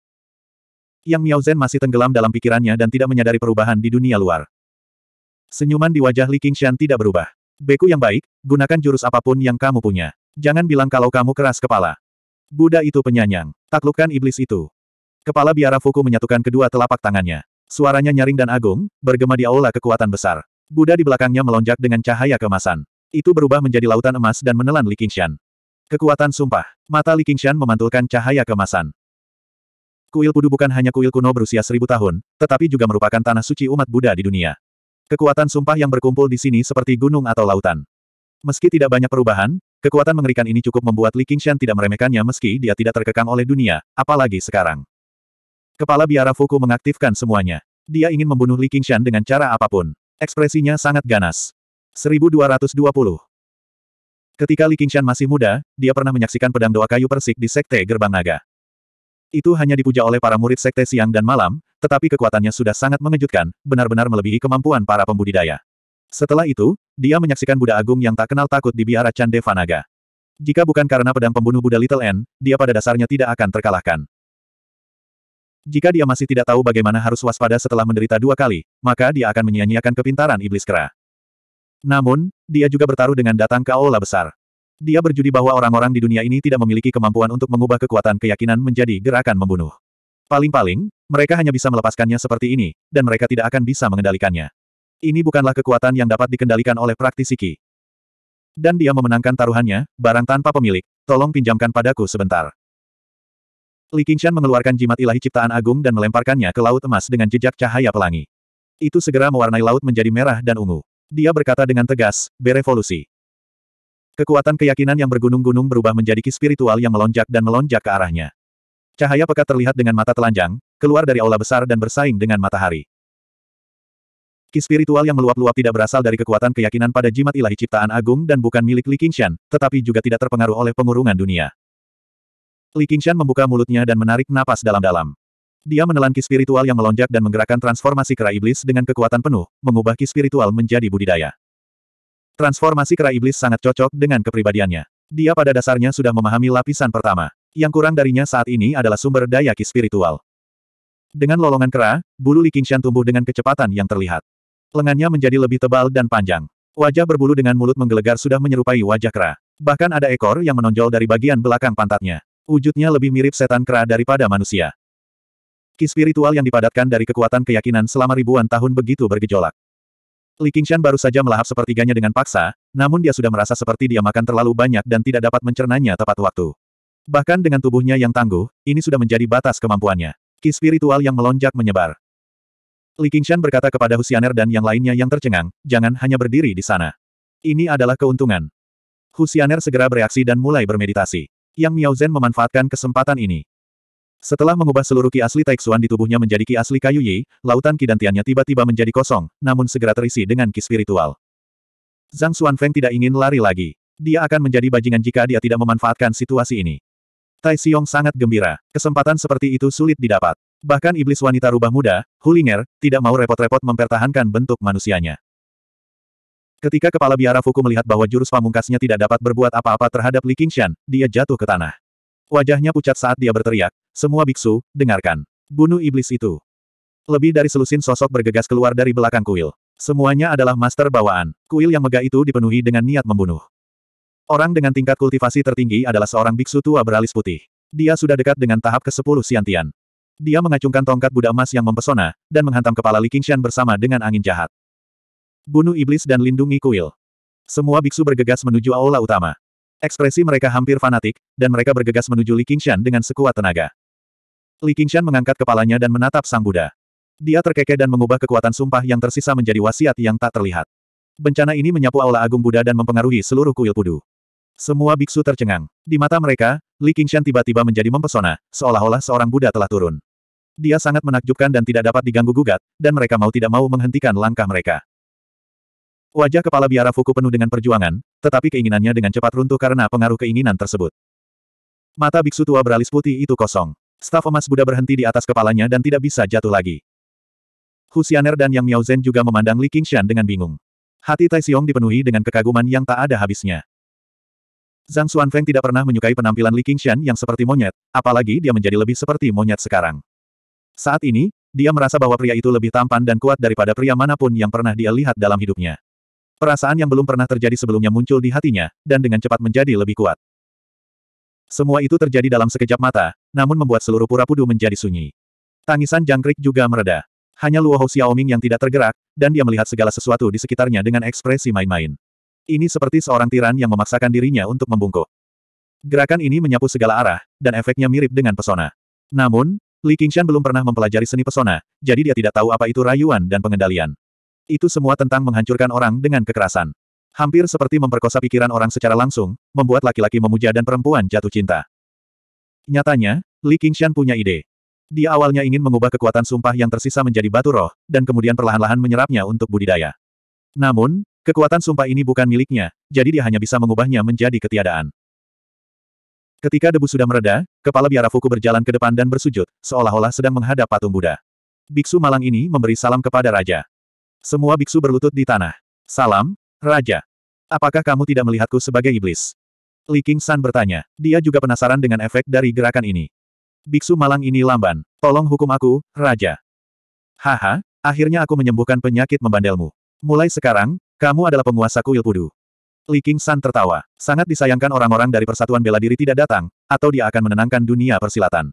Yang Miao Zhen masih tenggelam dalam pikirannya dan tidak menyadari perubahan di dunia luar. Senyuman di wajah Li Qingshan tidak berubah. Beku yang baik, gunakan jurus apapun yang kamu punya. Jangan bilang kalau kamu keras kepala. Buddha itu penyanyang. Taklukkan iblis itu. Kepala biara Fuku menyatukan kedua telapak tangannya. Suaranya nyaring dan agung, bergema di aula kekuatan besar. Buddha di belakangnya melonjak dengan cahaya kemasan. Itu berubah menjadi lautan emas dan menelan Li Qingshan. Kekuatan sumpah. Mata Li Qingshan memantulkan cahaya kemasan. Kuil Pudu bukan hanya kuil kuno berusia seribu tahun, tetapi juga merupakan tanah suci umat Buddha di dunia. Kekuatan sumpah yang berkumpul di sini seperti gunung atau lautan. Meski tidak banyak perubahan, kekuatan mengerikan ini cukup membuat Li Qingshan tidak meremehkannya meski dia tidak terkekang oleh dunia, apalagi sekarang. Kepala biara Fuku mengaktifkan semuanya. Dia ingin membunuh Li Qingshan dengan cara apapun. Ekspresinya sangat ganas. 1220 Ketika Li Qingshan masih muda, dia pernah menyaksikan pedang doa kayu persik di Sekte Gerbang Naga. Itu hanya dipuja oleh para murid Sekte siang dan malam, tetapi kekuatannya sudah sangat mengejutkan, benar-benar melebihi kemampuan para pembudidaya. Setelah itu, dia menyaksikan Buddha Agung yang tak kenal takut di biara Candevanaga. Jika bukan karena pedang pembunuh Buddha Little N, dia pada dasarnya tidak akan terkalahkan. Jika dia masih tidak tahu bagaimana harus waspada setelah menderita dua kali, maka dia akan menyia-nyiakan kepintaran iblis kera. Namun, dia juga bertaruh dengan datang ke Aula Besar. Dia berjudi bahwa orang-orang di dunia ini tidak memiliki kemampuan untuk mengubah kekuatan keyakinan menjadi gerakan membunuh. Paling-paling, mereka hanya bisa melepaskannya seperti ini, dan mereka tidak akan bisa mengendalikannya. Ini bukanlah kekuatan yang dapat dikendalikan oleh praktisi Qi. Dan dia memenangkan taruhannya, barang tanpa pemilik, tolong pinjamkan padaku sebentar. Li Qingshan mengeluarkan jimat ilahi ciptaan agung dan melemparkannya ke laut emas dengan jejak cahaya pelangi. Itu segera mewarnai laut menjadi merah dan ungu. Dia berkata dengan tegas, berevolusi. Kekuatan keyakinan yang bergunung-gunung berubah menjadi ki spiritual yang melonjak dan melonjak ke arahnya. Cahaya pekat terlihat dengan mata telanjang, keluar dari aula besar dan bersaing dengan matahari. Ki spiritual yang meluap-luap tidak berasal dari kekuatan keyakinan pada jimat ilahi ciptaan agung dan bukan milik Li Qingshan, tetapi juga tidak terpengaruh oleh pengurungan dunia. Li Qingshan membuka mulutnya dan menarik napas dalam-dalam. Dia menelan ki spiritual yang melonjak dan menggerakkan transformasi kera iblis dengan kekuatan penuh, mengubah ki spiritual menjadi budidaya. Transformasi kera iblis sangat cocok dengan kepribadiannya. Dia pada dasarnya sudah memahami lapisan pertama yang kurang darinya saat ini adalah sumber daya ki spiritual. Dengan lolongan kera, bulu Li Qingshan tumbuh dengan kecepatan yang terlihat. Lengannya menjadi lebih tebal dan panjang. Wajah berbulu dengan mulut menggelegar sudah menyerupai wajah kera. Bahkan ada ekor yang menonjol dari bagian belakang pantatnya. Wujudnya lebih mirip setan kera daripada manusia. Ki spiritual yang dipadatkan dari kekuatan keyakinan selama ribuan tahun begitu bergejolak. Li Qingshan baru saja melahap sepertiganya dengan paksa, namun dia sudah merasa seperti dia makan terlalu banyak dan tidak dapat mencernanya tepat waktu. Bahkan dengan tubuhnya yang tangguh, ini sudah menjadi batas kemampuannya. Ki spiritual yang melonjak menyebar. Li Qingshan berkata kepada Husianer dan yang lainnya yang tercengang, jangan hanya berdiri di sana. Ini adalah keuntungan. Husianer segera bereaksi dan mulai bermeditasi. Yang Miao Zhen memanfaatkan kesempatan ini. Setelah mengubah seluruh ki asli Taixuan di tubuhnya menjadi ki asli kayu Yi, lautan ki dan tiannya tiba-tiba menjadi kosong, namun segera terisi dengan ki spiritual. Zhang Xuanfeng tidak ingin lari lagi. Dia akan menjadi bajingan jika dia tidak memanfaatkan situasi ini. Tai Xiong sangat gembira. Kesempatan seperti itu sulit didapat. Bahkan iblis wanita rubah muda, Hulinger, tidak mau repot-repot mempertahankan bentuk manusianya. Ketika kepala biara Fuku melihat bahwa jurus pamungkasnya tidak dapat berbuat apa-apa terhadap Li Qingshan, dia jatuh ke tanah. Wajahnya pucat saat dia berteriak, semua biksu, dengarkan. Bunuh iblis itu. Lebih dari selusin sosok bergegas keluar dari belakang kuil. Semuanya adalah master bawaan. Kuil yang megah itu dipenuhi dengan niat membunuh. Orang dengan tingkat kultivasi tertinggi adalah seorang biksu tua beralis putih. Dia sudah dekat dengan tahap ke-10 siantian. Dia mengacungkan tongkat Buddha emas yang mempesona, dan menghantam kepala Li Qingshan bersama dengan angin jahat. Bunuh iblis dan lindungi kuil. Semua biksu bergegas menuju aula utama. Ekspresi mereka hampir fanatik, dan mereka bergegas menuju Li Qingshan dengan sekuat tenaga. Li Qingshan mengangkat kepalanya dan menatap Sang Buddha. Dia terkekeh dan mengubah kekuatan sumpah yang tersisa menjadi wasiat yang tak terlihat. Bencana ini menyapu aula agung Buddha dan mempengaruhi seluruh kuil Pudu. Semua biksu tercengang. Di mata mereka, Li Qingshan tiba-tiba menjadi mempesona, seolah-olah seorang Buddha telah turun. Dia sangat menakjubkan dan tidak dapat diganggu-gugat, dan mereka mau tidak mau menghentikan langkah mereka. Wajah kepala biara Fuku penuh dengan perjuangan, tetapi keinginannya dengan cepat runtuh karena pengaruh keinginan tersebut. Mata biksu tua beralis putih itu kosong. Staf emas Buddha berhenti di atas kepalanya dan tidak bisa jatuh lagi. Husianer dan Yang Miao Zhen juga memandang Li Qingshan dengan bingung. Hati Tai Xiong dipenuhi dengan kekaguman yang tak ada habisnya. Zhang Xuanfeng tidak pernah menyukai penampilan Li Qingshan yang seperti monyet, apalagi dia menjadi lebih seperti monyet sekarang. Saat ini, dia merasa bahwa pria itu lebih tampan dan kuat daripada pria manapun yang pernah dia lihat dalam hidupnya. Perasaan yang belum pernah terjadi sebelumnya muncul di hatinya, dan dengan cepat menjadi lebih kuat. Semua itu terjadi dalam sekejap mata, namun membuat seluruh Pura-Pudu menjadi sunyi. Tangisan jangkrik juga mereda. Hanya Luo Xiaoming yang tidak tergerak, dan dia melihat segala sesuatu di sekitarnya dengan ekspresi main-main. Ini seperti seorang tiran yang memaksakan dirinya untuk membungkuk. Gerakan ini menyapu segala arah, dan efeknya mirip dengan pesona. Namun, Li Qingshan belum pernah mempelajari seni pesona, jadi dia tidak tahu apa itu rayuan dan pengendalian. Itu semua tentang menghancurkan orang dengan kekerasan. Hampir seperti memperkosa pikiran orang secara langsung, membuat laki-laki memuja dan perempuan jatuh cinta. Nyatanya, Li Qingshan punya ide. Dia awalnya ingin mengubah kekuatan sumpah yang tersisa menjadi batu roh, dan kemudian perlahan-lahan menyerapnya untuk budidaya. Namun, Kekuatan sumpah ini bukan miliknya, jadi dia hanya bisa mengubahnya menjadi ketiadaan. Ketika debu sudah mereda, kepala biara Fuku berjalan ke depan dan bersujud, seolah-olah sedang menghadap patung Buddha. Biksu malang ini memberi salam kepada Raja. Semua biksu berlutut di tanah. Salam, Raja. Apakah kamu tidak melihatku sebagai iblis? Li King San bertanya. Dia juga penasaran dengan efek dari gerakan ini. Biksu malang ini lamban. Tolong hukum aku, Raja. Haha, akhirnya aku menyembuhkan penyakit membandelmu. Mulai sekarang, kamu adalah penguasa kuil pudu. Li King San tertawa. Sangat disayangkan orang-orang dari Persatuan Bela Diri tidak datang, atau dia akan menenangkan dunia persilatan.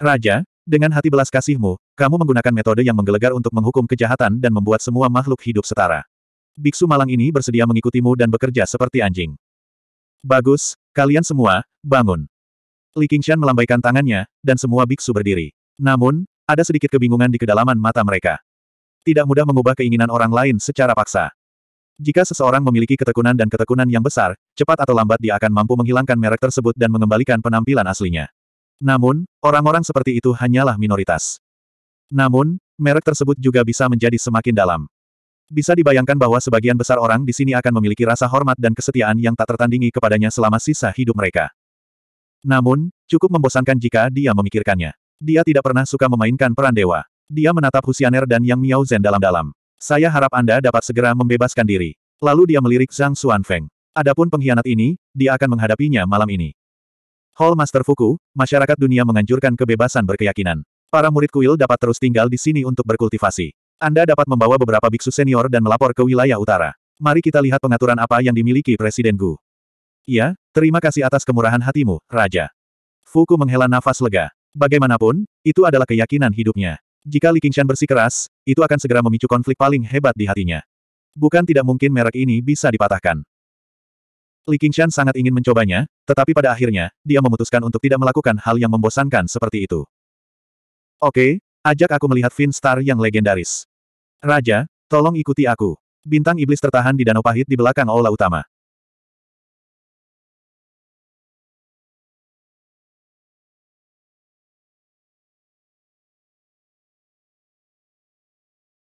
Raja, dengan hati belas kasihmu, kamu menggunakan metode yang menggelegar untuk menghukum kejahatan dan membuat semua makhluk hidup setara. Biksu malang ini bersedia mengikutimu dan bekerja seperti anjing. Bagus, kalian semua, bangun. Li Qingshan melambaikan tangannya, dan semua biksu berdiri. Namun, ada sedikit kebingungan di kedalaman mata mereka. Tidak mudah mengubah keinginan orang lain secara paksa. Jika seseorang memiliki ketekunan dan ketekunan yang besar, cepat atau lambat dia akan mampu menghilangkan merek tersebut dan mengembalikan penampilan aslinya. Namun, orang-orang seperti itu hanyalah minoritas. Namun, merek tersebut juga bisa menjadi semakin dalam. Bisa dibayangkan bahwa sebagian besar orang di sini akan memiliki rasa hormat dan kesetiaan yang tak tertandingi kepadanya selama sisa hidup mereka. Namun, cukup membosankan jika dia memikirkannya. Dia tidak pernah suka memainkan peran dewa. Dia menatap Husianer dan Yang Miao Zhen dalam-dalam. Saya harap Anda dapat segera membebaskan diri. Lalu dia melirik Zhang Xuanfeng. Adapun pengkhianat ini, dia akan menghadapinya malam ini. Hall Master Fuku, masyarakat dunia menganjurkan kebebasan berkeyakinan. Para murid kuil dapat terus tinggal di sini untuk berkultivasi. Anda dapat membawa beberapa biksu senior dan melapor ke wilayah utara. Mari kita lihat pengaturan apa yang dimiliki Presiden Gu. Iya, terima kasih atas kemurahan hatimu, Raja. Fuku menghela nafas lega. Bagaimanapun, itu adalah keyakinan hidupnya. Jika Li Qingshan bersikeras, itu akan segera memicu konflik paling hebat di hatinya. Bukan tidak mungkin merek ini bisa dipatahkan. Li Qingshan sangat ingin mencobanya, tetapi pada akhirnya, dia memutuskan untuk tidak melakukan hal yang membosankan seperti itu. Oke, ajak aku melihat Finn Star yang legendaris. Raja, tolong ikuti aku. Bintang iblis tertahan di Danau Pahit di belakang aula utama.